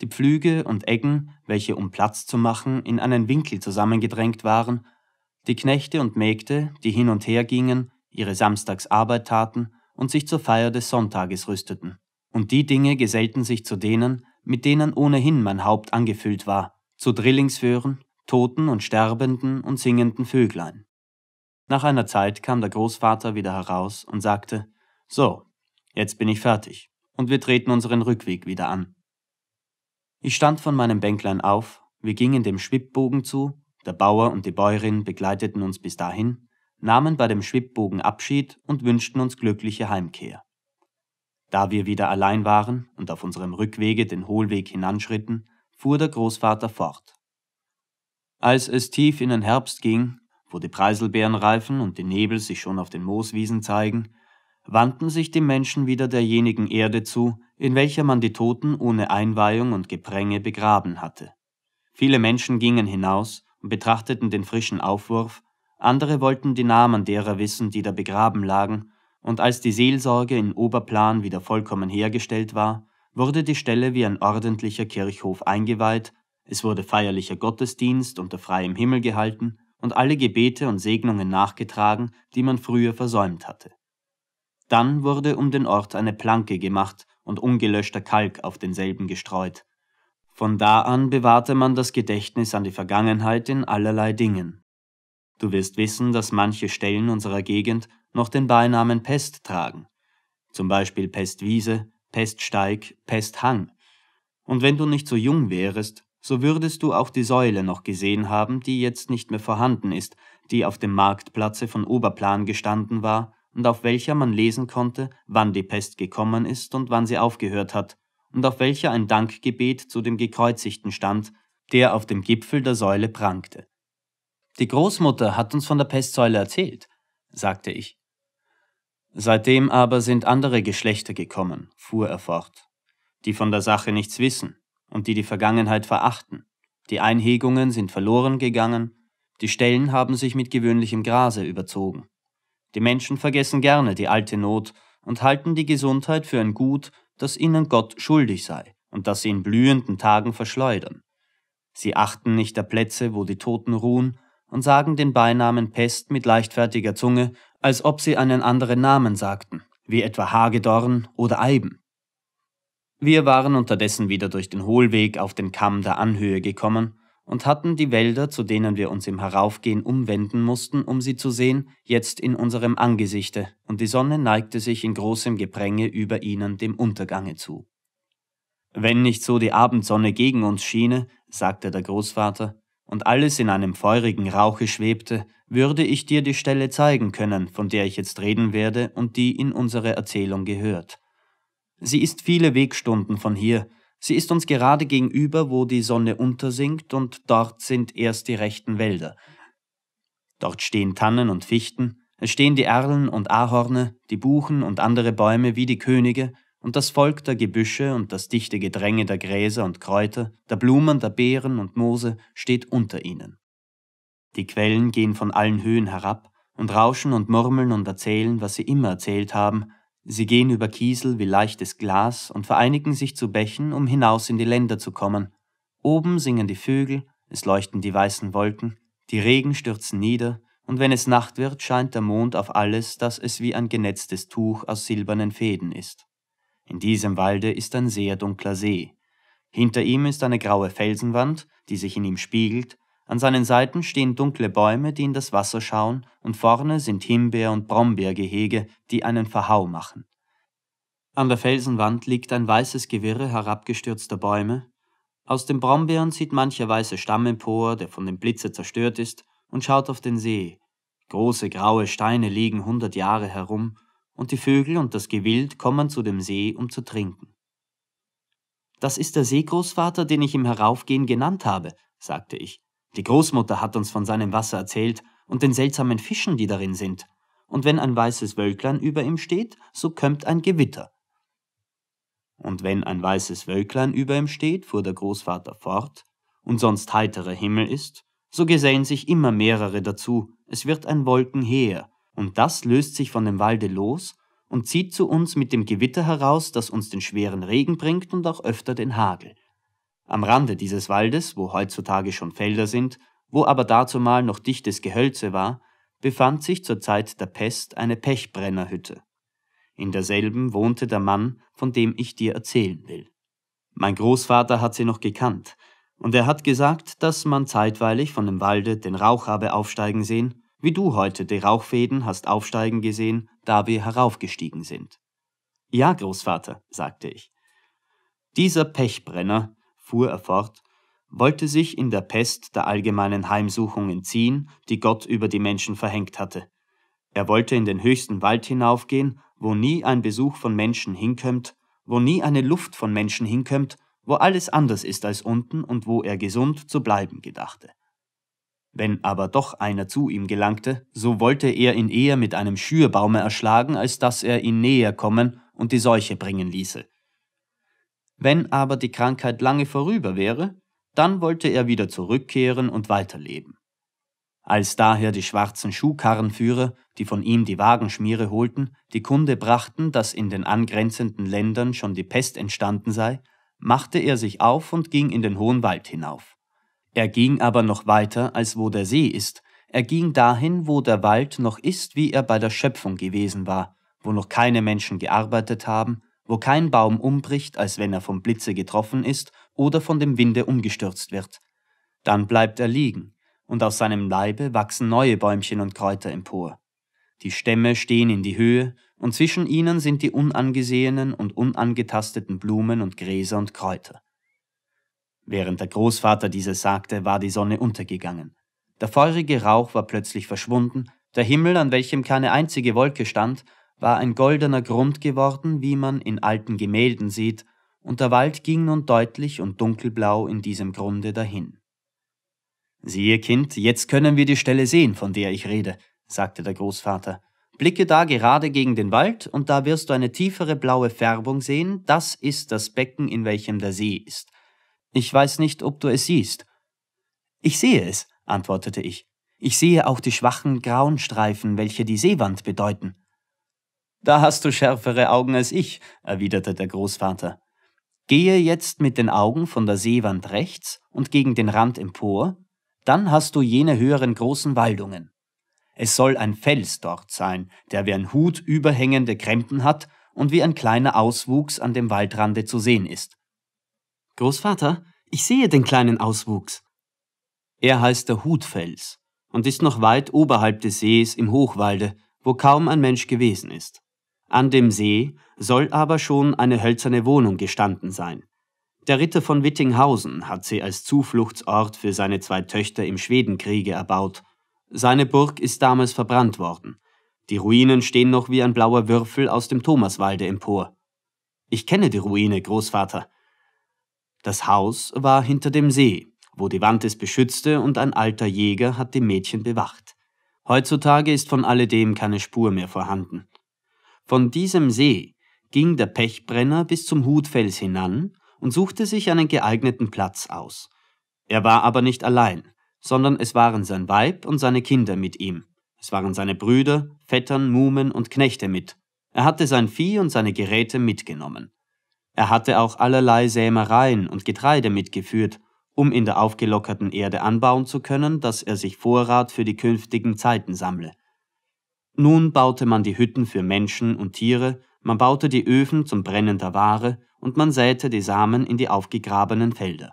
A: die Pflüge und Eggen, welche, um Platz zu machen, in einen Winkel zusammengedrängt waren, die Knechte und Mägde, die hin und her gingen, ihre Samstagsarbeit taten und sich zur Feier des Sonntages rüsteten. Und die Dinge gesellten sich zu denen, mit denen ohnehin mein Haupt angefüllt war, zu Drillingsföhren, toten und sterbenden und singenden Vöglein. Nach einer Zeit kam der Großvater wieder heraus und sagte, so, jetzt bin ich fertig und wir treten unseren Rückweg wieder an. Ich stand von meinem Bänklein auf, wir gingen dem Schwibbogen zu, der Bauer und die Bäuerin begleiteten uns bis dahin, nahmen bei dem Schwibbogen Abschied und wünschten uns glückliche Heimkehr. Da wir wieder allein waren und auf unserem Rückwege den Hohlweg hinanschritten, fuhr der Großvater fort. Als es tief in den Herbst ging, wo die Preiselbeeren reifen und die Nebel sich schon auf den Mooswiesen zeigen, wandten sich die Menschen wieder derjenigen Erde zu, in welcher man die Toten ohne Einweihung und Gepränge begraben hatte. Viele Menschen gingen hinaus und betrachteten den frischen Aufwurf, andere wollten die Namen derer wissen, die da begraben lagen, und als die Seelsorge in Oberplan wieder vollkommen hergestellt war, wurde die Stelle wie ein ordentlicher Kirchhof eingeweiht, es wurde feierlicher Gottesdienst unter freiem Himmel gehalten und alle Gebete und Segnungen nachgetragen, die man früher versäumt hatte. Dann wurde um den Ort eine Planke gemacht und ungelöschter Kalk auf denselben gestreut. Von da an bewahrte man das Gedächtnis an die Vergangenheit in allerlei Dingen. Du wirst wissen, dass manche Stellen unserer Gegend noch den Beinamen Pest tragen. Zum Beispiel Pestwiese, Peststeig, Pesthang. Und wenn du nicht so jung wärest, so würdest du auch die Säule noch gesehen haben, die jetzt nicht mehr vorhanden ist, die auf dem Marktplatze von Oberplan gestanden war und auf welcher man lesen konnte, wann die Pest gekommen ist und wann sie aufgehört hat, und auf welcher ein Dankgebet zu dem Gekreuzigten stand, der auf dem Gipfel der Säule prangte. Die Großmutter hat uns von der Pestsäule erzählt, sagte ich. Seitdem aber sind andere Geschlechter gekommen, fuhr er fort, die von der Sache nichts wissen und die die Vergangenheit verachten. Die Einhegungen sind verloren gegangen, die Stellen haben sich mit gewöhnlichem Grase überzogen. Die Menschen vergessen gerne die alte Not und halten die Gesundheit für ein Gut, das ihnen Gott schuldig sei und das sie in blühenden Tagen verschleudern. Sie achten nicht der Plätze, wo die Toten ruhen, und sagen den Beinamen Pest mit leichtfertiger Zunge, als ob sie einen anderen Namen sagten, wie etwa Hagedorn oder Eiben. Wir waren unterdessen wieder durch den Hohlweg auf den Kamm der Anhöhe gekommen und hatten die Wälder, zu denen wir uns im Heraufgehen umwenden mussten, um sie zu sehen, jetzt in unserem Angesichte, und die Sonne neigte sich in großem Gepränge über ihnen dem Untergange zu. Wenn nicht so die Abendsonne gegen uns schiene, sagte der Großvater, und alles in einem feurigen Rauche schwebte, würde ich dir die Stelle zeigen können, von der ich jetzt reden werde und die in unsere Erzählung gehört. Sie ist viele Wegstunden von hier, Sie ist uns gerade gegenüber, wo die Sonne untersinkt, und dort sind erst die rechten Wälder. Dort stehen Tannen und Fichten, es stehen die Erlen und Ahorne, die Buchen und andere Bäume wie die Könige, und das Volk der Gebüsche und das dichte Gedränge der Gräser und Kräuter, der Blumen, der Beeren und Moose steht unter ihnen. Die Quellen gehen von allen Höhen herab und rauschen und murmeln und erzählen, was sie immer erzählt haben, Sie gehen über Kiesel wie leichtes Glas und vereinigen sich zu Bächen, um hinaus in die Länder zu kommen. Oben singen die Vögel, es leuchten die weißen Wolken, die Regen stürzen nieder, und wenn es Nacht wird, scheint der Mond auf alles, dass es wie ein genetztes Tuch aus silbernen Fäden ist. In diesem Walde ist ein sehr dunkler See. Hinter ihm ist eine graue Felsenwand, die sich in ihm spiegelt, an seinen Seiten stehen dunkle Bäume, die in das Wasser schauen, und vorne sind Himbeer- und Brombeergehege, die einen Verhau machen. An der Felsenwand liegt ein weißes Gewirre herabgestürzter Bäume. Aus den Brombeeren sieht mancher weiße Stamm empor, der von dem Blitze zerstört ist, und schaut auf den See. Große graue Steine liegen hundert Jahre herum, und die Vögel und das Gewild kommen zu dem See, um zu trinken. Das ist der Seegroßvater, den ich im Heraufgehen genannt habe, sagte ich. Die Großmutter hat uns von seinem Wasser erzählt und den seltsamen Fischen, die darin sind. Und wenn ein weißes Wölklein über ihm steht, so kömmt ein Gewitter. Und wenn ein weißes Wölklein über ihm steht, fuhr der Großvater fort, und sonst heiterer Himmel ist, so gesellen sich immer mehrere dazu, es wird ein Wolkenheer, und das löst sich von dem Walde los und zieht zu uns mit dem Gewitter heraus, das uns den schweren Regen bringt und auch öfter den Hagel. Am Rande dieses Waldes, wo heutzutage schon Felder sind, wo aber dazumal noch dichtes Gehölze war, befand sich zur Zeit der Pest eine Pechbrennerhütte. In derselben wohnte der Mann, von dem ich dir erzählen will. Mein Großvater hat sie noch gekannt, und er hat gesagt, dass man zeitweilig von dem Walde den Rauch habe aufsteigen sehen, wie du heute die Rauchfäden hast aufsteigen gesehen, da wir heraufgestiegen sind. Ja, Großvater, sagte ich. Dieser Pechbrenner, Fuhr erfort, wollte sich in der Pest der allgemeinen Heimsuchung entziehen, die Gott über die Menschen verhängt hatte. Er wollte in den höchsten Wald hinaufgehen, wo nie ein Besuch von Menschen hinkömmt, wo nie eine Luft von Menschen hinkömmt, wo alles anders ist als unten und wo er gesund zu bleiben gedachte. Wenn aber doch einer zu ihm gelangte, so wollte er ihn eher mit einem Schürbaume erschlagen, als dass er ihn näher kommen und die Seuche bringen ließe. Wenn aber die Krankheit lange vorüber wäre, dann wollte er wieder zurückkehren und weiterleben. Als daher die schwarzen Schuhkarrenführer, die von ihm die Wagenschmiere holten, die Kunde brachten, dass in den angrenzenden Ländern schon die Pest entstanden sei, machte er sich auf und ging in den hohen Wald hinauf. Er ging aber noch weiter, als wo der See ist, er ging dahin, wo der Wald noch ist, wie er bei der Schöpfung gewesen war, wo noch keine Menschen gearbeitet haben, wo kein Baum umbricht, als wenn er vom Blitze getroffen ist oder von dem Winde umgestürzt wird. Dann bleibt er liegen, und aus seinem Leibe wachsen neue Bäumchen und Kräuter empor. Die Stämme stehen in die Höhe, und zwischen ihnen sind die unangesehenen und unangetasteten Blumen und Gräser und Kräuter. Während der Großvater dieses sagte, war die Sonne untergegangen. Der feurige Rauch war plötzlich verschwunden, der Himmel, an welchem keine einzige Wolke stand, war ein goldener Grund geworden, wie man in alten Gemälden sieht, und der Wald ging nun deutlich und dunkelblau in diesem Grunde dahin. Siehe, Kind, jetzt können wir die Stelle sehen, von der ich rede, sagte der Großvater. Blicke da gerade gegen den Wald, und da wirst du eine tiefere blaue Färbung sehen, das ist das Becken, in welchem der See ist. Ich weiß nicht, ob du es siehst. Ich sehe es, antwortete ich. Ich sehe auch die schwachen grauen Streifen, welche die Seewand bedeuten. Da hast du schärfere Augen als ich, erwiderte der Großvater. Gehe jetzt mit den Augen von der Seewand rechts und gegen den Rand empor, dann hast du jene höheren großen Waldungen. Es soll ein Fels dort sein, der wie ein Hut überhängende Krempen hat und wie ein kleiner Auswuchs an dem Waldrande zu sehen ist. Großvater, ich sehe den kleinen Auswuchs. Er heißt der Hutfels und ist noch weit oberhalb des Sees im Hochwalde, wo kaum ein Mensch gewesen ist. An dem See soll aber schon eine hölzerne Wohnung gestanden sein. Der Ritter von Wittinghausen hat sie als Zufluchtsort für seine zwei Töchter im Schwedenkriege erbaut. Seine Burg ist damals verbrannt worden. Die Ruinen stehen noch wie ein blauer Würfel aus dem Thomaswalde empor. Ich kenne die Ruine, Großvater. Das Haus war hinter dem See, wo die Wand es beschützte und ein alter Jäger hat die Mädchen bewacht. Heutzutage ist von alledem keine Spur mehr vorhanden. Von diesem See ging der Pechbrenner bis zum Hutfels hinan und suchte sich einen geeigneten Platz aus. Er war aber nicht allein, sondern es waren sein Weib und seine Kinder mit ihm. Es waren seine Brüder, Vettern, Mumen und Knechte mit. Er hatte sein Vieh und seine Geräte mitgenommen. Er hatte auch allerlei Sämereien und Getreide mitgeführt, um in der aufgelockerten Erde anbauen zu können, dass er sich Vorrat für die künftigen Zeiten sammle. Nun baute man die Hütten für Menschen und Tiere, man baute die Öfen zum Brennen der Ware und man säte die Samen in die aufgegrabenen Felder.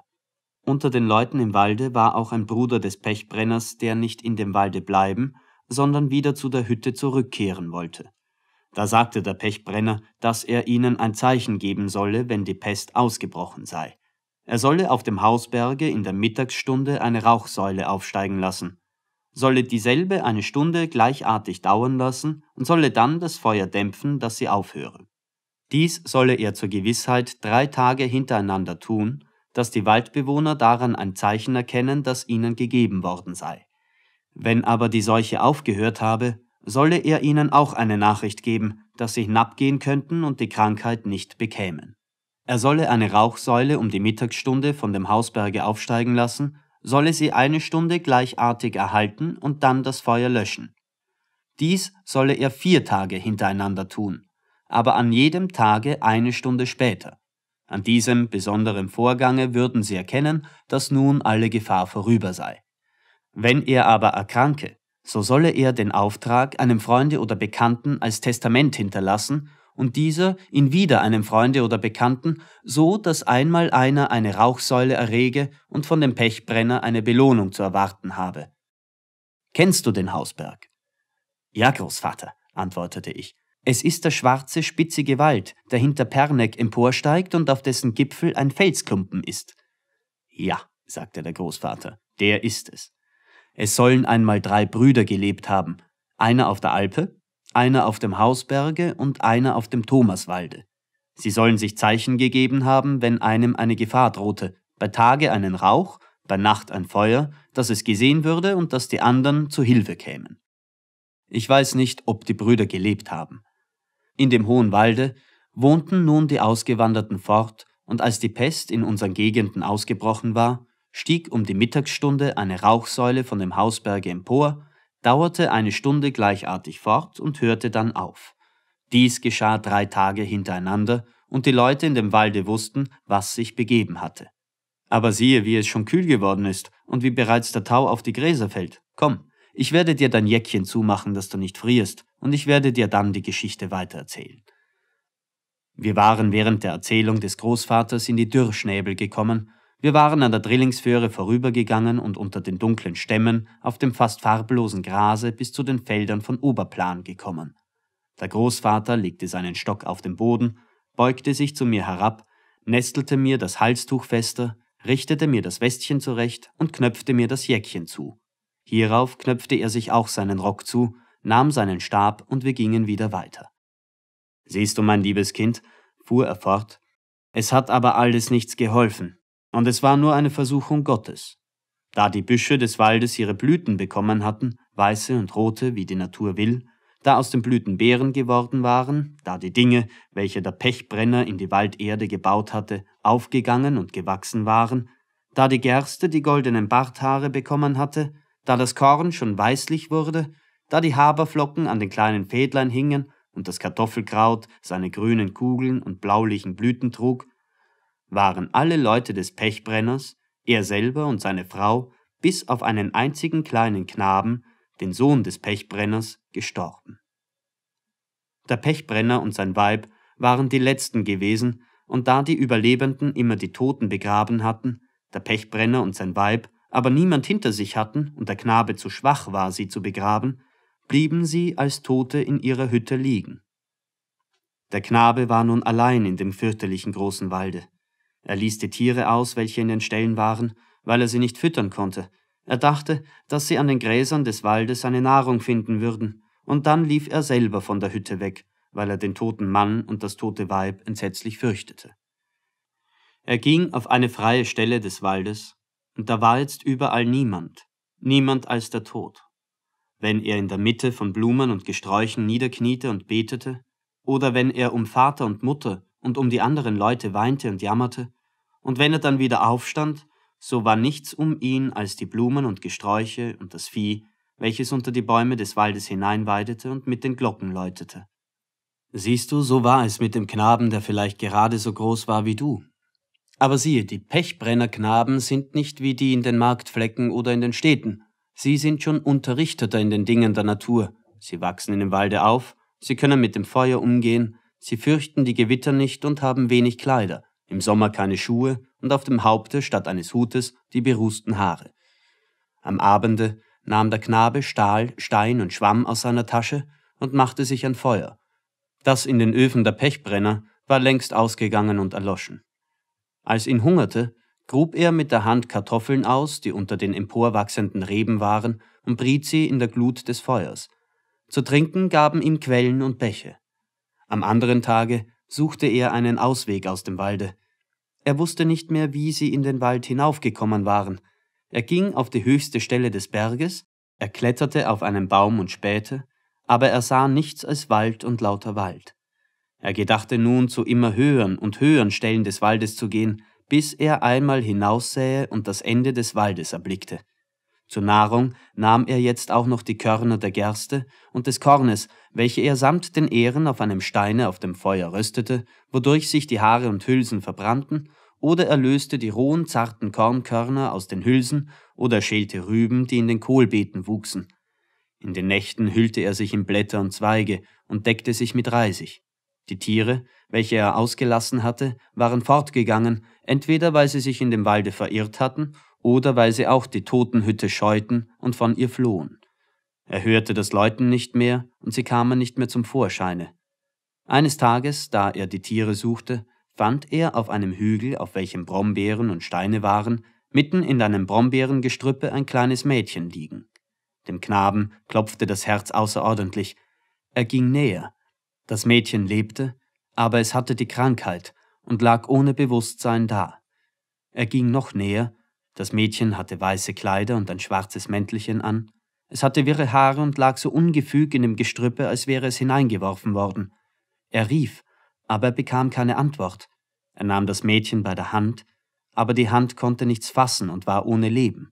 A: Unter den Leuten im Walde war auch ein Bruder des Pechbrenners, der nicht in dem Walde bleiben, sondern wieder zu der Hütte zurückkehren wollte. Da sagte der Pechbrenner, dass er ihnen ein Zeichen geben solle, wenn die Pest ausgebrochen sei. Er solle auf dem Hausberge in der Mittagsstunde eine Rauchsäule aufsteigen lassen solle dieselbe eine Stunde gleichartig dauern lassen und solle dann das Feuer dämpfen, dass sie aufhöre. Dies solle er zur Gewissheit drei Tage hintereinander tun, dass die Waldbewohner daran ein Zeichen erkennen, das ihnen gegeben worden sei. Wenn aber die Seuche aufgehört habe, solle er ihnen auch eine Nachricht geben, dass sie hinabgehen könnten und die Krankheit nicht bekämen. Er solle eine Rauchsäule um die Mittagsstunde von dem Hausberge aufsteigen lassen solle sie eine Stunde gleichartig erhalten und dann das Feuer löschen. Dies solle er vier Tage hintereinander tun, aber an jedem Tage eine Stunde später. An diesem besonderen Vorgange würden sie erkennen, dass nun alle Gefahr vorüber sei. Wenn er aber erkranke, so solle er den Auftrag einem Freunde oder Bekannten als Testament hinterlassen und dieser ihn wieder einem Freunde oder Bekannten, so dass einmal einer eine Rauchsäule errege und von dem Pechbrenner eine Belohnung zu erwarten habe. Kennst du den Hausberg? Ja, Großvater, antwortete ich. Es ist der schwarze, spitzige Wald, der hinter Perneck emporsteigt und auf dessen Gipfel ein Felsklumpen ist. Ja, sagte der Großvater, der ist es. Es sollen einmal drei Brüder gelebt haben, einer auf der Alpe, einer auf dem Hausberge und einer auf dem Thomaswalde. Sie sollen sich Zeichen gegeben haben, wenn einem eine Gefahr drohte, bei Tage einen Rauch, bei Nacht ein Feuer, dass es gesehen würde und dass die anderen zu Hilfe kämen. Ich weiß nicht, ob die Brüder gelebt haben. In dem hohen Walde wohnten nun die Ausgewanderten fort, und als die Pest in unseren Gegenden ausgebrochen war, stieg um die Mittagsstunde eine Rauchsäule von dem Hausberge empor dauerte eine Stunde gleichartig fort und hörte dann auf. Dies geschah drei Tage hintereinander, und die Leute in dem Walde wussten, was sich begeben hatte. Aber siehe, wie es schon kühl geworden ist und wie bereits der Tau auf die Gräser fällt. Komm, ich werde dir dein Jäckchen zumachen, dass du nicht frierst, und ich werde dir dann die Geschichte weitererzählen. Wir waren während der Erzählung des Großvaters in die Dürrschnäbel gekommen wir waren an der Drillingsföhre vorübergegangen und unter den dunklen Stämmen auf dem fast farblosen Grase bis zu den Feldern von Oberplan gekommen. Der Großvater legte seinen Stock auf den Boden, beugte sich zu mir herab, nestelte mir das Halstuch fester, richtete mir das Westchen zurecht und knöpfte mir das Jäckchen zu. Hierauf knöpfte er sich auch seinen Rock zu, nahm seinen Stab und wir gingen wieder weiter. Siehst du, mein liebes Kind, fuhr er fort, es hat aber alles nichts geholfen. Und es war nur eine Versuchung Gottes. Da die Büsche des Waldes ihre Blüten bekommen hatten, weiße und rote, wie die Natur will, da aus den Blüten Beeren geworden waren, da die Dinge, welche der Pechbrenner in die Walderde gebaut hatte, aufgegangen und gewachsen waren, da die Gerste die goldenen Barthaare bekommen hatte, da das Korn schon weißlich wurde, da die Haberflocken an den kleinen Fädlein hingen und das Kartoffelkraut seine grünen Kugeln und blaulichen Blüten trug, waren alle Leute des Pechbrenners, er selber und seine Frau, bis auf einen einzigen kleinen Knaben, den Sohn des Pechbrenners, gestorben. Der Pechbrenner und sein Weib waren die letzten gewesen, und da die Überlebenden immer die Toten begraben hatten, der Pechbrenner und sein Weib aber niemand hinter sich hatten und der Knabe zu schwach war, sie zu begraben, blieben sie als Tote in ihrer Hütte liegen. Der Knabe war nun allein in dem fürchterlichen großen Walde. Er ließ die Tiere aus, welche in den Ställen waren, weil er sie nicht füttern konnte. Er dachte, dass sie an den Gräsern des Waldes eine Nahrung finden würden, und dann lief er selber von der Hütte weg, weil er den toten Mann und das tote Weib entsetzlich fürchtete. Er ging auf eine freie Stelle des Waldes, und da war jetzt überall niemand, niemand als der Tod. Wenn er in der Mitte von Blumen und Gesträuchen niederkniete und betete, oder wenn er um Vater und Mutter und um die anderen Leute weinte und jammerte, und wenn er dann wieder aufstand, so war nichts um ihn als die Blumen und Gesträuche und das Vieh, welches unter die Bäume des Waldes hineinweidete und mit den Glocken läutete. Siehst du, so war es mit dem Knaben, der vielleicht gerade so groß war wie du. Aber siehe, die Pechbrennerknaben sind nicht wie die in den Marktflecken oder in den Städten. Sie sind schon Unterrichteter in den Dingen der Natur. Sie wachsen in dem Walde auf, sie können mit dem Feuer umgehen, Sie fürchten die Gewitter nicht und haben wenig Kleider, im Sommer keine Schuhe und auf dem Haupte statt eines Hutes die berußten Haare. Am Abende nahm der Knabe Stahl, Stein und Schwamm aus seiner Tasche und machte sich ein Feuer. Das in den Öfen der Pechbrenner war längst ausgegangen und erloschen. Als ihn hungerte, grub er mit der Hand Kartoffeln aus, die unter den emporwachsenden Reben waren, und briet sie in der Glut des Feuers. Zu trinken gaben ihm Quellen und Bäche. Am anderen Tage suchte er einen Ausweg aus dem Walde. Er wusste nicht mehr, wie sie in den Wald hinaufgekommen waren. Er ging auf die höchste Stelle des Berges, er kletterte auf einen Baum und spähte, aber er sah nichts als Wald und lauter Wald. Er gedachte nun, zu immer höheren und höheren Stellen des Waldes zu gehen, bis er einmal hinaussähe und das Ende des Waldes erblickte. Zur Nahrung nahm er jetzt auch noch die Körner der Gerste und des Kornes welche er samt den Ähren auf einem Steine auf dem Feuer röstete, wodurch sich die Haare und Hülsen verbrannten, oder er löste die rohen, zarten Kornkörner aus den Hülsen oder schälte Rüben, die in den Kohlbeeten wuchsen. In den Nächten hüllte er sich in Blätter und Zweige und deckte sich mit Reisig. Die Tiere, welche er ausgelassen hatte, waren fortgegangen, entweder weil sie sich in dem Walde verirrt hatten oder weil sie auch die Totenhütte scheuten und von ihr flohen. Er hörte das Läuten nicht mehr und sie kamen nicht mehr zum Vorscheine. Eines Tages, da er die Tiere suchte, fand er auf einem Hügel, auf welchem Brombeeren und Steine waren, mitten in einem Brombeerengestrüppe ein kleines Mädchen liegen. Dem Knaben klopfte das Herz außerordentlich. Er ging näher. Das Mädchen lebte, aber es hatte die Krankheit und lag ohne Bewusstsein da. Er ging noch näher. Das Mädchen hatte weiße Kleider und ein schwarzes Mäntelchen an. Es hatte wirre Haare und lag so ungefüg in dem Gestrüppe, als wäre es hineingeworfen worden. Er rief, aber er bekam keine Antwort. Er nahm das Mädchen bei der Hand, aber die Hand konnte nichts fassen und war ohne Leben.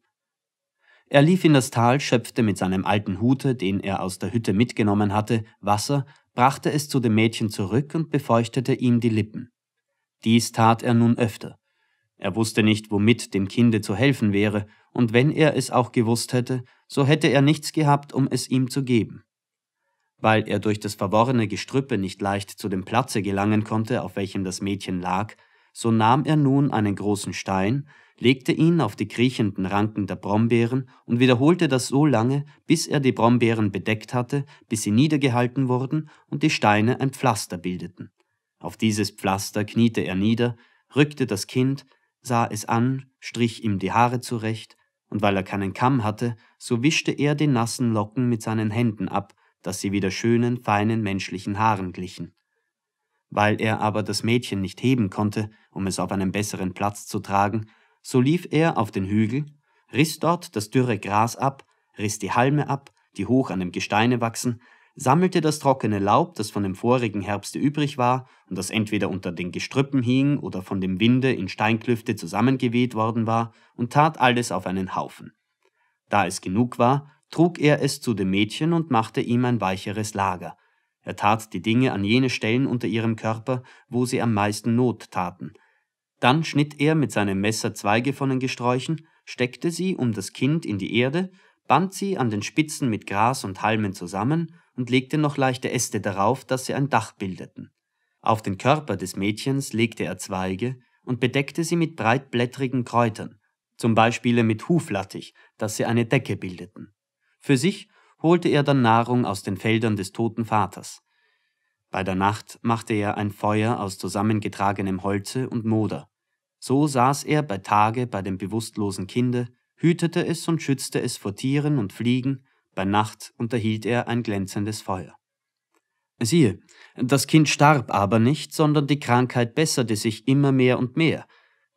A: Er lief in das Tal, schöpfte mit seinem alten Hute, den er aus der Hütte mitgenommen hatte, Wasser, brachte es zu dem Mädchen zurück und befeuchtete ihm die Lippen. Dies tat er nun öfter. Er wusste nicht, womit dem Kinde zu helfen wäre und wenn er es auch gewusst hätte, so hätte er nichts gehabt, um es ihm zu geben. Weil er durch das verworrene Gestrüppe nicht leicht zu dem Platze gelangen konnte, auf welchem das Mädchen lag, so nahm er nun einen großen Stein, legte ihn auf die kriechenden Ranken der Brombeeren und wiederholte das so lange, bis er die Brombeeren bedeckt hatte, bis sie niedergehalten wurden und die Steine ein Pflaster bildeten. Auf dieses Pflaster kniete er nieder, rückte das Kind, sah es an, strich ihm die Haare zurecht, und weil er keinen Kamm hatte, so wischte er die nassen Locken mit seinen Händen ab, dass sie wieder schönen, feinen menschlichen Haaren glichen. Weil er aber das Mädchen nicht heben konnte, um es auf einen besseren Platz zu tragen, so lief er auf den Hügel, riss dort das dürre Gras ab, riss die Halme ab, die hoch an dem Gesteine wachsen, sammelte das trockene Laub, das von dem vorigen Herbste übrig war und das entweder unter den Gestrüppen hing oder von dem Winde in Steinklüfte zusammengeweht worden war, und tat alles auf einen Haufen. Da es genug war, trug er es zu dem Mädchen und machte ihm ein weicheres Lager. Er tat die Dinge an jene Stellen unter ihrem Körper, wo sie am meisten Not taten. Dann schnitt er mit seinem Messer Zweige von den Gesträuchen, steckte sie um das Kind in die Erde, band sie an den Spitzen mit Gras und Halmen zusammen und legte noch leichte Äste darauf, dass sie ein Dach bildeten. Auf den Körper des Mädchens legte er Zweige und bedeckte sie mit breitblättrigen Kräutern, zum Beispiel mit Huflattich, dass sie eine Decke bildeten. Für sich holte er dann Nahrung aus den Feldern des toten Vaters. Bei der Nacht machte er ein Feuer aus zusammengetragenem Holze und Moder. So saß er bei Tage bei dem bewusstlosen Kinde, hütete es und schützte es vor Tieren und Fliegen bei Nacht unterhielt er ein glänzendes Feuer. Siehe, das Kind starb aber nicht, sondern die Krankheit besserte sich immer mehr und mehr.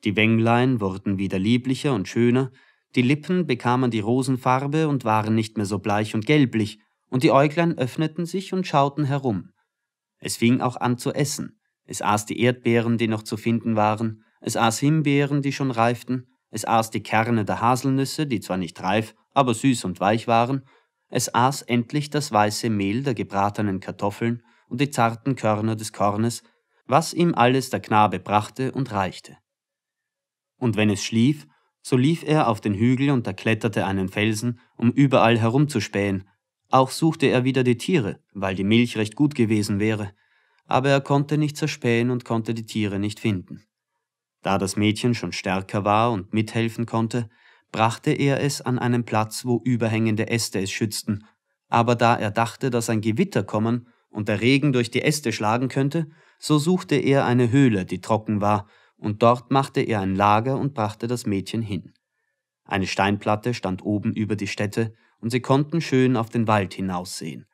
A: Die Wänglein wurden wieder lieblicher und schöner, die Lippen bekamen die Rosenfarbe und waren nicht mehr so bleich und gelblich, und die Äuglein öffneten sich und schauten herum. Es fing auch an zu essen. Es aß die Erdbeeren, die noch zu finden waren, es aß Himbeeren, die schon reiften, es aß die Kerne der Haselnüsse, die zwar nicht reif, aber süß und weich waren, es aß endlich das weiße Mehl der gebratenen Kartoffeln und die zarten Körner des Kornes, was ihm alles der Knabe brachte und reichte. Und wenn es schlief, so lief er auf den Hügel und erkletterte einen Felsen, um überall herumzuspähen. Auch suchte er wieder die Tiere, weil die Milch recht gut gewesen wäre, aber er konnte nicht zerspähen und konnte die Tiere nicht finden. Da das Mädchen schon stärker war und mithelfen konnte, brachte er es an einen Platz, wo überhängende Äste es schützten, aber da er dachte, dass ein Gewitter kommen und der Regen durch die Äste schlagen könnte, so suchte er eine Höhle, die trocken war, und dort machte er ein Lager und brachte das Mädchen hin. Eine Steinplatte stand oben über die Stätte, und sie konnten schön auf den Wald hinaussehen.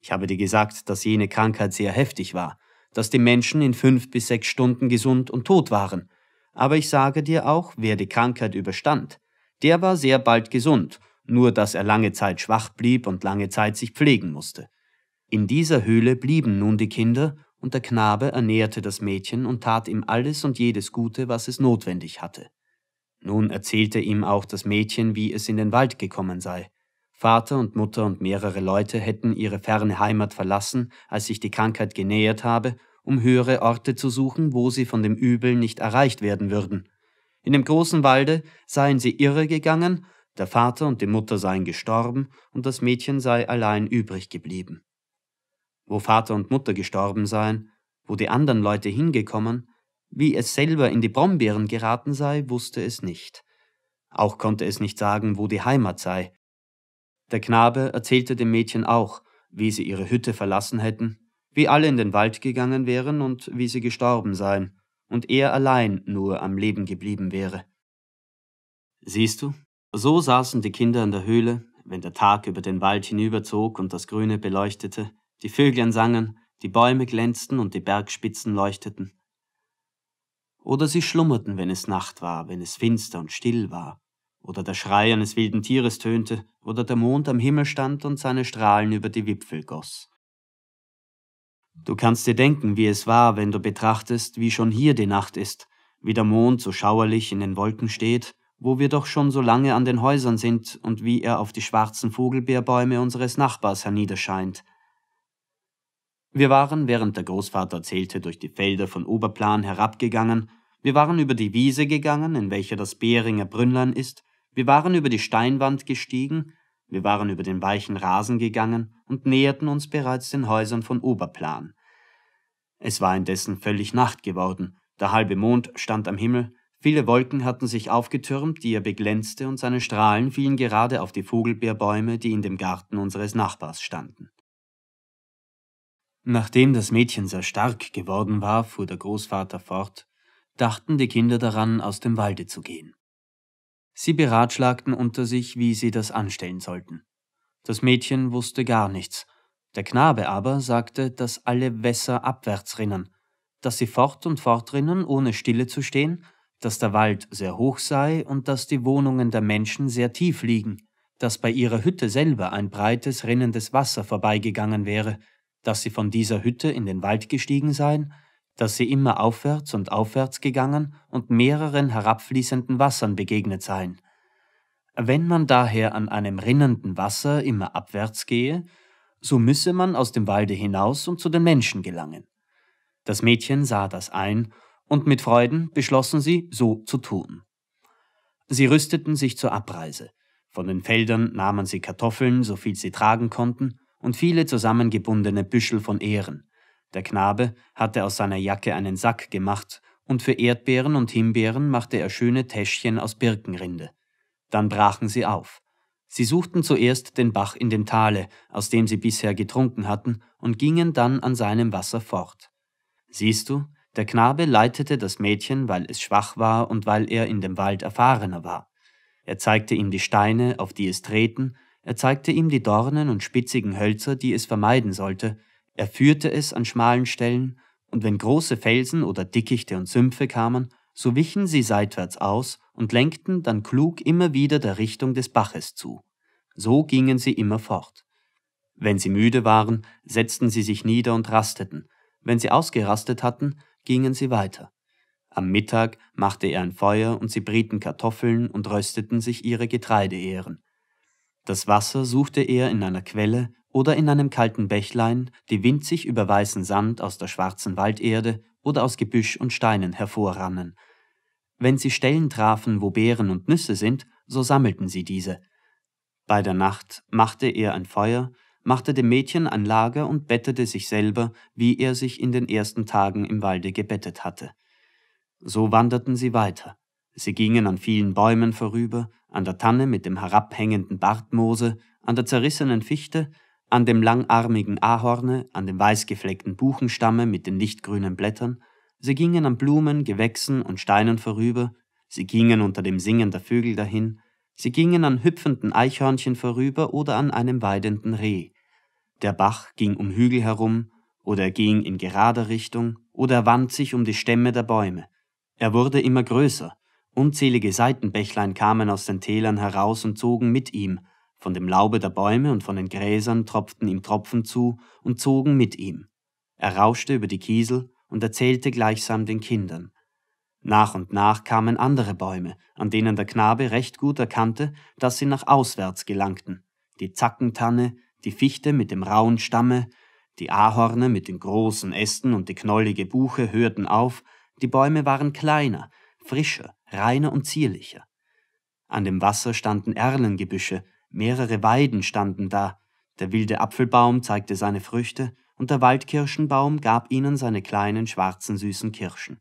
A: Ich habe dir gesagt, dass jene Krankheit sehr heftig war, dass die Menschen in fünf bis sechs Stunden gesund und tot waren, aber ich sage dir auch, wer die Krankheit überstand, der war sehr bald gesund, nur dass er lange Zeit schwach blieb und lange Zeit sich pflegen musste. In dieser Höhle blieben nun die Kinder, und der Knabe ernährte das Mädchen und tat ihm alles und jedes Gute, was es notwendig hatte. Nun erzählte ihm auch das Mädchen, wie es in den Wald gekommen sei. Vater und Mutter und mehrere Leute hätten ihre ferne Heimat verlassen, als sich die Krankheit genähert habe, um höhere Orte zu suchen, wo sie von dem Übel nicht erreicht werden würden. In dem großen Walde seien sie irre gegangen, der Vater und die Mutter seien gestorben und das Mädchen sei allein übrig geblieben. Wo Vater und Mutter gestorben seien, wo die anderen Leute hingekommen, wie es selber in die Brombeeren geraten sei, wusste es nicht. Auch konnte es nicht sagen, wo die Heimat sei. Der Knabe erzählte dem Mädchen auch, wie sie ihre Hütte verlassen hätten, wie alle in den Wald gegangen wären und wie sie gestorben seien und er allein nur am Leben geblieben wäre. Siehst du, so saßen die Kinder in der Höhle, wenn der Tag über den Wald hinüberzog und das Grüne beleuchtete, die Vöglein sangen, die Bäume glänzten und die Bergspitzen leuchteten. Oder sie schlummerten, wenn es Nacht war, wenn es finster und still war, oder der Schrei eines wilden Tieres tönte, oder der Mond am Himmel stand und seine Strahlen über die Wipfel goss. Du kannst dir denken, wie es war, wenn du betrachtest, wie schon hier die Nacht ist, wie der Mond so schauerlich in den Wolken steht, wo wir doch schon so lange an den Häusern sind und wie er auf die schwarzen Vogelbeerbäume unseres Nachbars herniederscheint. Wir waren, während der Großvater zählte, durch die Felder von Oberplan herabgegangen, wir waren über die Wiese gegangen, in welcher das Beringer Brünnlein ist, wir waren über die Steinwand gestiegen, wir waren über den weichen Rasen gegangen, und näherten uns bereits den Häusern von Oberplan. Es war indessen völlig Nacht geworden, der halbe Mond stand am Himmel, viele Wolken hatten sich aufgetürmt, die er beglänzte, und seine Strahlen fielen gerade auf die Vogelbeerbäume, die in dem Garten unseres Nachbars standen. Nachdem das Mädchen sehr stark geworden war, fuhr der Großvater fort, dachten die Kinder daran, aus dem Walde zu gehen. Sie beratschlagten unter sich, wie sie das anstellen sollten. Das Mädchen wusste gar nichts. Der Knabe aber sagte, dass alle Wässer abwärts rinnen, dass sie fort und fort rinnen, ohne stille zu stehen, dass der Wald sehr hoch sei und dass die Wohnungen der Menschen sehr tief liegen, dass bei ihrer Hütte selber ein breites rinnendes Wasser vorbeigegangen wäre, dass sie von dieser Hütte in den Wald gestiegen seien, dass sie immer aufwärts und aufwärts gegangen und mehreren herabfließenden Wassern begegnet seien. Wenn man daher an einem rinnenden Wasser immer abwärts gehe, so müsse man aus dem Walde hinaus und zu den Menschen gelangen. Das Mädchen sah das ein, und mit Freuden beschlossen sie, so zu tun. Sie rüsteten sich zur Abreise. Von den Feldern nahmen sie Kartoffeln, so viel sie tragen konnten, und viele zusammengebundene Büschel von Ähren. Der Knabe hatte aus seiner Jacke einen Sack gemacht, und für Erdbeeren und Himbeeren machte er schöne Täschchen aus Birkenrinde. Dann brachen sie auf. Sie suchten zuerst den Bach in dem Tale, aus dem sie bisher getrunken hatten, und gingen dann an seinem Wasser fort. Siehst du, der Knabe leitete das Mädchen, weil es schwach war und weil er in dem Wald erfahrener war. Er zeigte ihm die Steine, auf die es treten, er zeigte ihm die Dornen und spitzigen Hölzer, die es vermeiden sollte, er führte es an schmalen Stellen, und wenn große Felsen oder Dickichte und Sümpfe kamen, so wichen sie seitwärts aus und lenkten dann klug immer wieder der Richtung des Baches zu. So gingen sie immer fort. Wenn sie müde waren, setzten sie sich nieder und rasteten, wenn sie ausgerastet hatten, gingen sie weiter. Am Mittag machte er ein Feuer und sie brieten Kartoffeln und rösteten sich ihre Getreideähren. Das Wasser suchte er in einer Quelle oder in einem kalten Bächlein, die winzig über weißen Sand aus der schwarzen Walderde oder aus Gebüsch und Steinen hervorrannen wenn sie Stellen trafen, wo Beeren und Nüsse sind, so sammelten sie diese. Bei der Nacht machte er ein Feuer, machte dem Mädchen ein Lager und bettete sich selber, wie er sich in den ersten Tagen im Walde gebettet hatte. So wanderten sie weiter. Sie gingen an vielen Bäumen vorüber, an der Tanne mit dem herabhängenden Bartmoose, an der zerrissenen Fichte, an dem langarmigen Ahorne, an dem weißgefleckten Buchenstamme mit den lichtgrünen Blättern, Sie gingen an Blumen, Gewächsen und Steinen vorüber, sie gingen unter dem Singen der Vögel dahin, sie gingen an hüpfenden Eichhörnchen vorüber oder an einem weidenden Reh. Der Bach ging um Hügel herum, oder er ging in gerader Richtung, oder er wand sich um die Stämme der Bäume. Er wurde immer größer, unzählige Seitenbächlein kamen aus den Tälern heraus und zogen mit ihm, von dem Laube der Bäume und von den Gräsern tropften ihm Tropfen zu und zogen mit ihm. Er rauschte über die Kiesel, und erzählte gleichsam den Kindern. Nach und nach kamen andere Bäume, an denen der Knabe recht gut erkannte, dass sie nach auswärts gelangten. Die Zackentanne, die Fichte mit dem rauen Stamme, die Ahorne mit den großen Ästen und die knollige Buche hörten auf, die Bäume waren kleiner, frischer, reiner und zierlicher. An dem Wasser standen Erlengebüsche, mehrere Weiden standen da, der wilde Apfelbaum zeigte seine Früchte, und der Waldkirschenbaum gab ihnen seine kleinen schwarzen süßen Kirschen.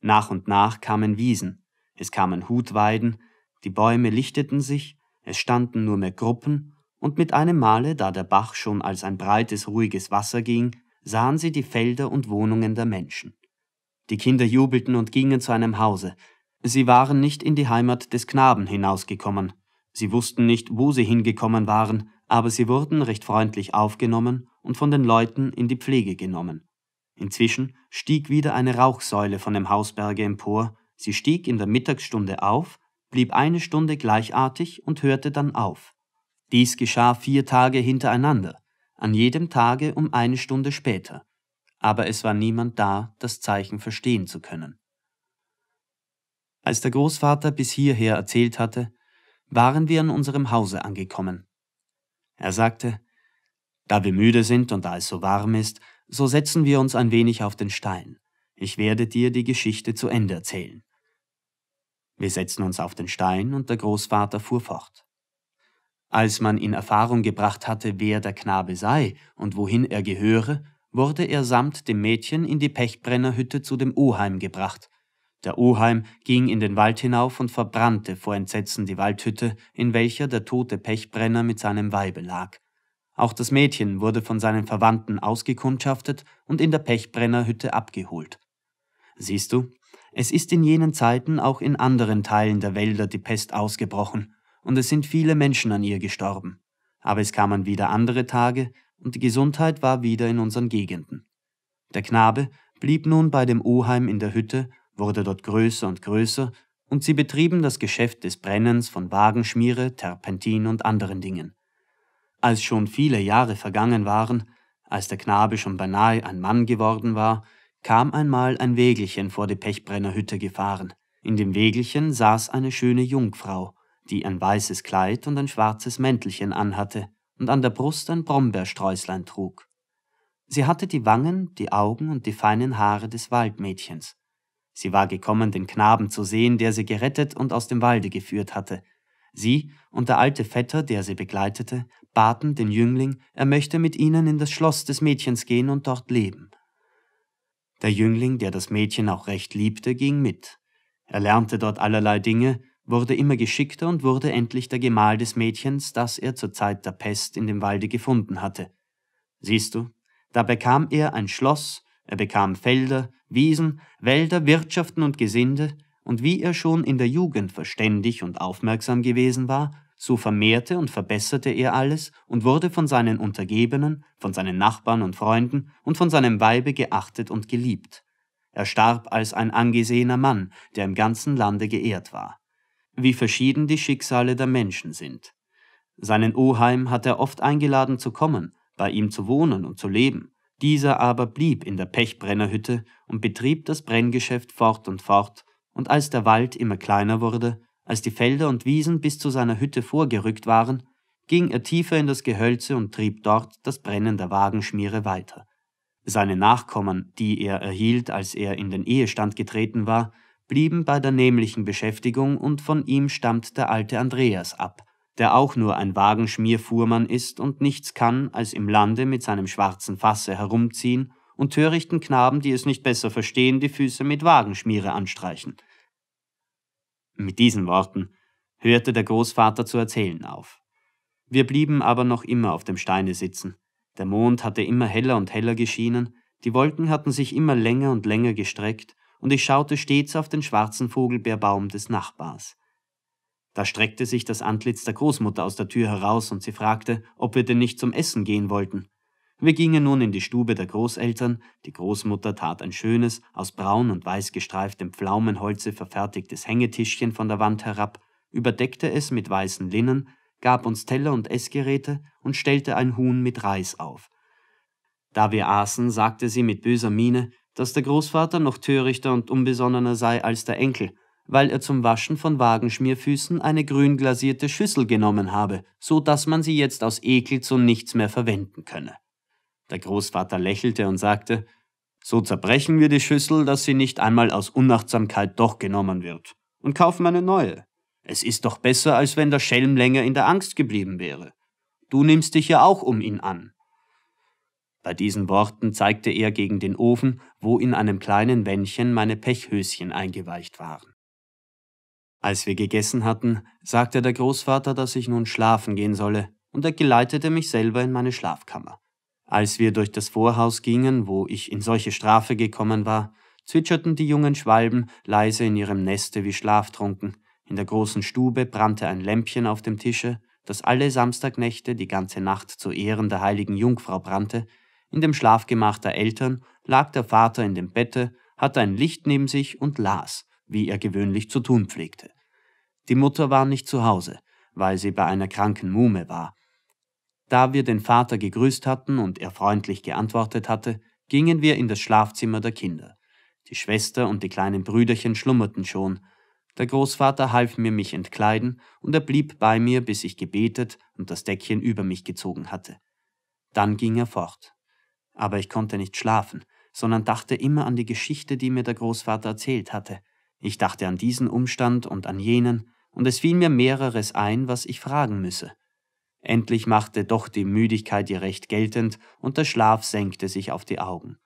A: Nach und nach kamen Wiesen, es kamen Hutweiden, die Bäume lichteten sich, es standen nur mehr Gruppen, und mit einem Male, da der Bach schon als ein breites, ruhiges Wasser ging, sahen sie die Felder und Wohnungen der Menschen. Die Kinder jubelten und gingen zu einem Hause. Sie waren nicht in die Heimat des Knaben hinausgekommen. Sie wussten nicht, wo sie hingekommen waren, aber sie wurden recht freundlich aufgenommen und von den Leuten in die Pflege genommen. Inzwischen stieg wieder eine Rauchsäule von dem Hausberge empor, sie stieg in der Mittagsstunde auf, blieb eine Stunde gleichartig und hörte dann auf. Dies geschah vier Tage hintereinander, an jedem Tage um eine Stunde später, aber es war niemand da, das Zeichen verstehen zu können. Als der Großvater bis hierher erzählt hatte, waren wir an unserem Hause angekommen. Er sagte, da wir müde sind und da es so warm ist, so setzen wir uns ein wenig auf den Stein. Ich werde dir die Geschichte zu Ende erzählen. Wir setzen uns auf den Stein und der Großvater fuhr fort. Als man in Erfahrung gebracht hatte, wer der Knabe sei und wohin er gehöre, wurde er samt dem Mädchen in die Pechbrennerhütte zu dem Oheim gebracht. Der Oheim ging in den Wald hinauf und verbrannte vor Entsetzen die Waldhütte, in welcher der tote Pechbrenner mit seinem Weibe lag. Auch das Mädchen wurde von seinen Verwandten ausgekundschaftet und in der Pechbrennerhütte abgeholt. Siehst du, es ist in jenen Zeiten auch in anderen Teilen der Wälder die Pest ausgebrochen, und es sind viele Menschen an ihr gestorben. Aber es kamen wieder andere Tage, und die Gesundheit war wieder in unseren Gegenden. Der Knabe blieb nun bei dem Oheim in der Hütte, wurde dort größer und größer, und sie betrieben das Geschäft des Brennens von Wagenschmiere, Terpentin und anderen Dingen. Als schon viele Jahre vergangen waren, als der Knabe schon beinahe ein Mann geworden war, kam einmal ein Wägelchen vor die Pechbrennerhütte gefahren. In dem Wägelchen saß eine schöne Jungfrau, die ein weißes Kleid und ein schwarzes Mäntelchen anhatte und an der Brust ein Brombeersträußlein trug. Sie hatte die Wangen, die Augen und die feinen Haare des Waldmädchens. Sie war gekommen, den Knaben zu sehen, der sie gerettet und aus dem Walde geführt hatte. Sie und der alte Vetter, der sie begleitete, baten den Jüngling, er möchte mit ihnen in das Schloss des Mädchens gehen und dort leben. Der Jüngling, der das Mädchen auch recht liebte, ging mit. Er lernte dort allerlei Dinge, wurde immer geschickter und wurde endlich der Gemahl des Mädchens, das er zur Zeit der Pest in dem Walde gefunden hatte. Siehst du, da bekam er ein Schloss, er bekam Felder, Wiesen, Wälder, Wirtschaften und Gesinde, und wie er schon in der Jugend verständig und aufmerksam gewesen war, so vermehrte und verbesserte er alles und wurde von seinen Untergebenen, von seinen Nachbarn und Freunden und von seinem Weibe geachtet und geliebt. Er starb als ein angesehener Mann, der im ganzen Lande geehrt war. Wie verschieden die Schicksale der Menschen sind. Seinen Oheim hat er oft eingeladen zu kommen, bei ihm zu wohnen und zu leben. Dieser aber blieb in der Pechbrennerhütte und betrieb das Brenngeschäft fort und fort, und als der Wald immer kleiner wurde, als die Felder und Wiesen bis zu seiner Hütte vorgerückt waren, ging er tiefer in das Gehölze und trieb dort das Brennen der Wagenschmiere weiter. Seine Nachkommen, die er erhielt, als er in den Ehestand getreten war, blieben bei der nämlichen Beschäftigung und von ihm stammt der alte Andreas ab, der auch nur ein Wagenschmierfuhrmann ist und nichts kann, als im Lande mit seinem schwarzen Fasse herumziehen und törichten Knaben, die es nicht besser verstehen, die Füße mit Wagenschmiere anstreichen – mit diesen Worten hörte der Großvater zu erzählen auf. Wir blieben aber noch immer auf dem Steine sitzen. Der Mond hatte immer heller und heller geschienen, die Wolken hatten sich immer länger und länger gestreckt, und ich schaute stets auf den schwarzen Vogelbeerbaum des Nachbars. Da streckte sich das Antlitz der Großmutter aus der Tür heraus und sie fragte, ob wir denn nicht zum Essen gehen wollten. Wir gingen nun in die Stube der Großeltern, die Großmutter tat ein schönes, aus braun und weiß gestreiftem Pflaumenholze verfertigtes Hängetischchen von der Wand herab, überdeckte es mit weißen Linnen, gab uns Teller und Essgeräte und stellte ein Huhn mit Reis auf. Da wir aßen, sagte sie mit böser Miene, dass der Großvater noch törichter und unbesonnener sei als der Enkel, weil er zum Waschen von Wagenschmierfüßen eine grün glasierte Schüssel genommen habe, so dass man sie jetzt aus Ekel zu nichts mehr verwenden könne. Der Großvater lächelte und sagte, so zerbrechen wir die Schüssel, dass sie nicht einmal aus Unachtsamkeit doch genommen wird, und kaufen eine neue. Es ist doch besser, als wenn der Schelm länger in der Angst geblieben wäre. Du nimmst dich ja auch um ihn an. Bei diesen Worten zeigte er gegen den Ofen, wo in einem kleinen Wändchen meine Pechhöschen eingeweicht waren. Als wir gegessen hatten, sagte der Großvater, dass ich nun schlafen gehen solle, und er geleitete mich selber in meine Schlafkammer. Als wir durch das Vorhaus gingen, wo ich in solche Strafe gekommen war, zwitscherten die jungen Schwalben leise in ihrem Neste wie schlaftrunken. In der großen Stube brannte ein Lämpchen auf dem Tische, das alle Samstagnächte die ganze Nacht zu Ehren der heiligen Jungfrau brannte. In dem Schlafgemach der Eltern lag der Vater in dem Bette, hatte ein Licht neben sich und las, wie er gewöhnlich zu tun pflegte. Die Mutter war nicht zu Hause, weil sie bei einer kranken Muhme war, da wir den Vater gegrüßt hatten und er freundlich geantwortet hatte, gingen wir in das Schlafzimmer der Kinder. Die Schwester und die kleinen Brüderchen schlummerten schon. Der Großvater half mir mich entkleiden und er blieb bei mir, bis ich gebetet und das Deckchen über mich gezogen hatte. Dann ging er fort. Aber ich konnte nicht schlafen, sondern dachte immer an die Geschichte, die mir der Großvater erzählt hatte. Ich dachte an diesen Umstand und an jenen, und es fiel mir mehreres ein, was ich fragen müsse. Endlich machte doch die Müdigkeit ihr Recht geltend und der Schlaf senkte sich auf die Augen.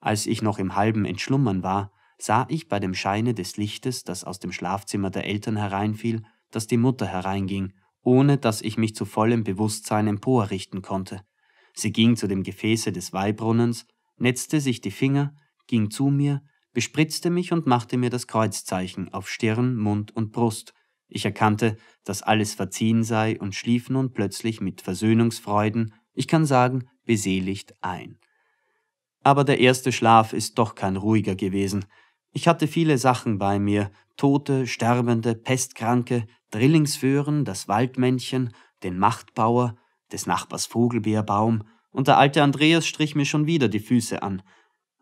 A: Als ich noch im halben Entschlummern war, sah ich bei dem Scheine des Lichtes, das aus dem Schlafzimmer der Eltern hereinfiel, dass die Mutter hereinging, ohne dass ich mich zu vollem Bewusstsein emporrichten konnte. Sie ging zu dem Gefäße des Weihbrunnens, netzte sich die Finger, ging zu mir, bespritzte mich und machte mir das Kreuzzeichen auf Stirn, Mund und Brust, ich erkannte, dass alles verziehen sei und schlief nun plötzlich mit Versöhnungsfreuden, ich kann sagen, beseligt ein. Aber der erste Schlaf ist doch kein ruhiger gewesen. Ich hatte viele Sachen bei mir, Tote, Sterbende, Pestkranke, Drillingsföhren, das Waldmännchen, den Machtbauer, des Nachbars Vogelbeerbaum, und der alte Andreas strich mir schon wieder die Füße an.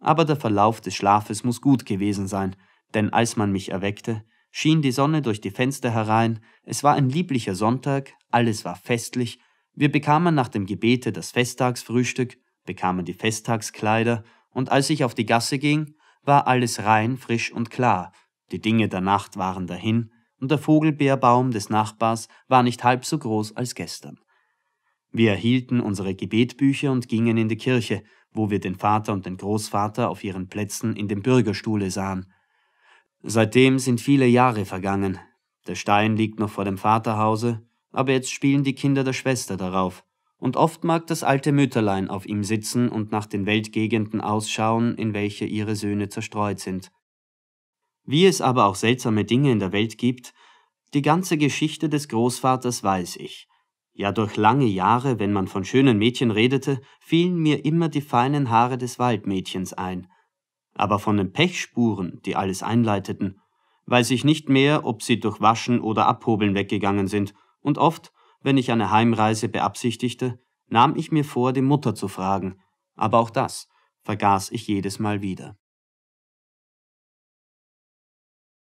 A: Aber der Verlauf des Schlafes muss gut gewesen sein, denn als man mich erweckte, schien die Sonne durch die Fenster herein, es war ein lieblicher Sonntag, alles war festlich, wir bekamen nach dem Gebete das Festtagsfrühstück, bekamen die Festtagskleider, und als ich auf die Gasse ging, war alles rein, frisch und klar, die Dinge der Nacht waren dahin, und der Vogelbeerbaum des Nachbars war nicht halb so groß als gestern. Wir erhielten unsere Gebetbücher und gingen in die Kirche, wo wir den Vater und den Großvater auf ihren Plätzen in dem Bürgerstuhle sahen. Seitdem sind viele Jahre vergangen. Der Stein liegt noch vor dem Vaterhause, aber jetzt spielen die Kinder der Schwester darauf. Und oft mag das alte Mütterlein auf ihm sitzen und nach den Weltgegenden ausschauen, in welche ihre Söhne zerstreut sind. Wie es aber auch seltsame Dinge in der Welt gibt, die ganze Geschichte des Großvaters weiß ich. Ja, durch lange Jahre, wenn man von schönen Mädchen redete, fielen mir immer die feinen Haare des Waldmädchens ein aber von den Pechspuren, die alles einleiteten, weiß ich nicht mehr, ob sie durch Waschen oder Abhobeln weggegangen sind, und oft, wenn ich eine Heimreise beabsichtigte, nahm ich mir vor, die Mutter zu fragen, aber auch das vergaß ich jedes Mal wieder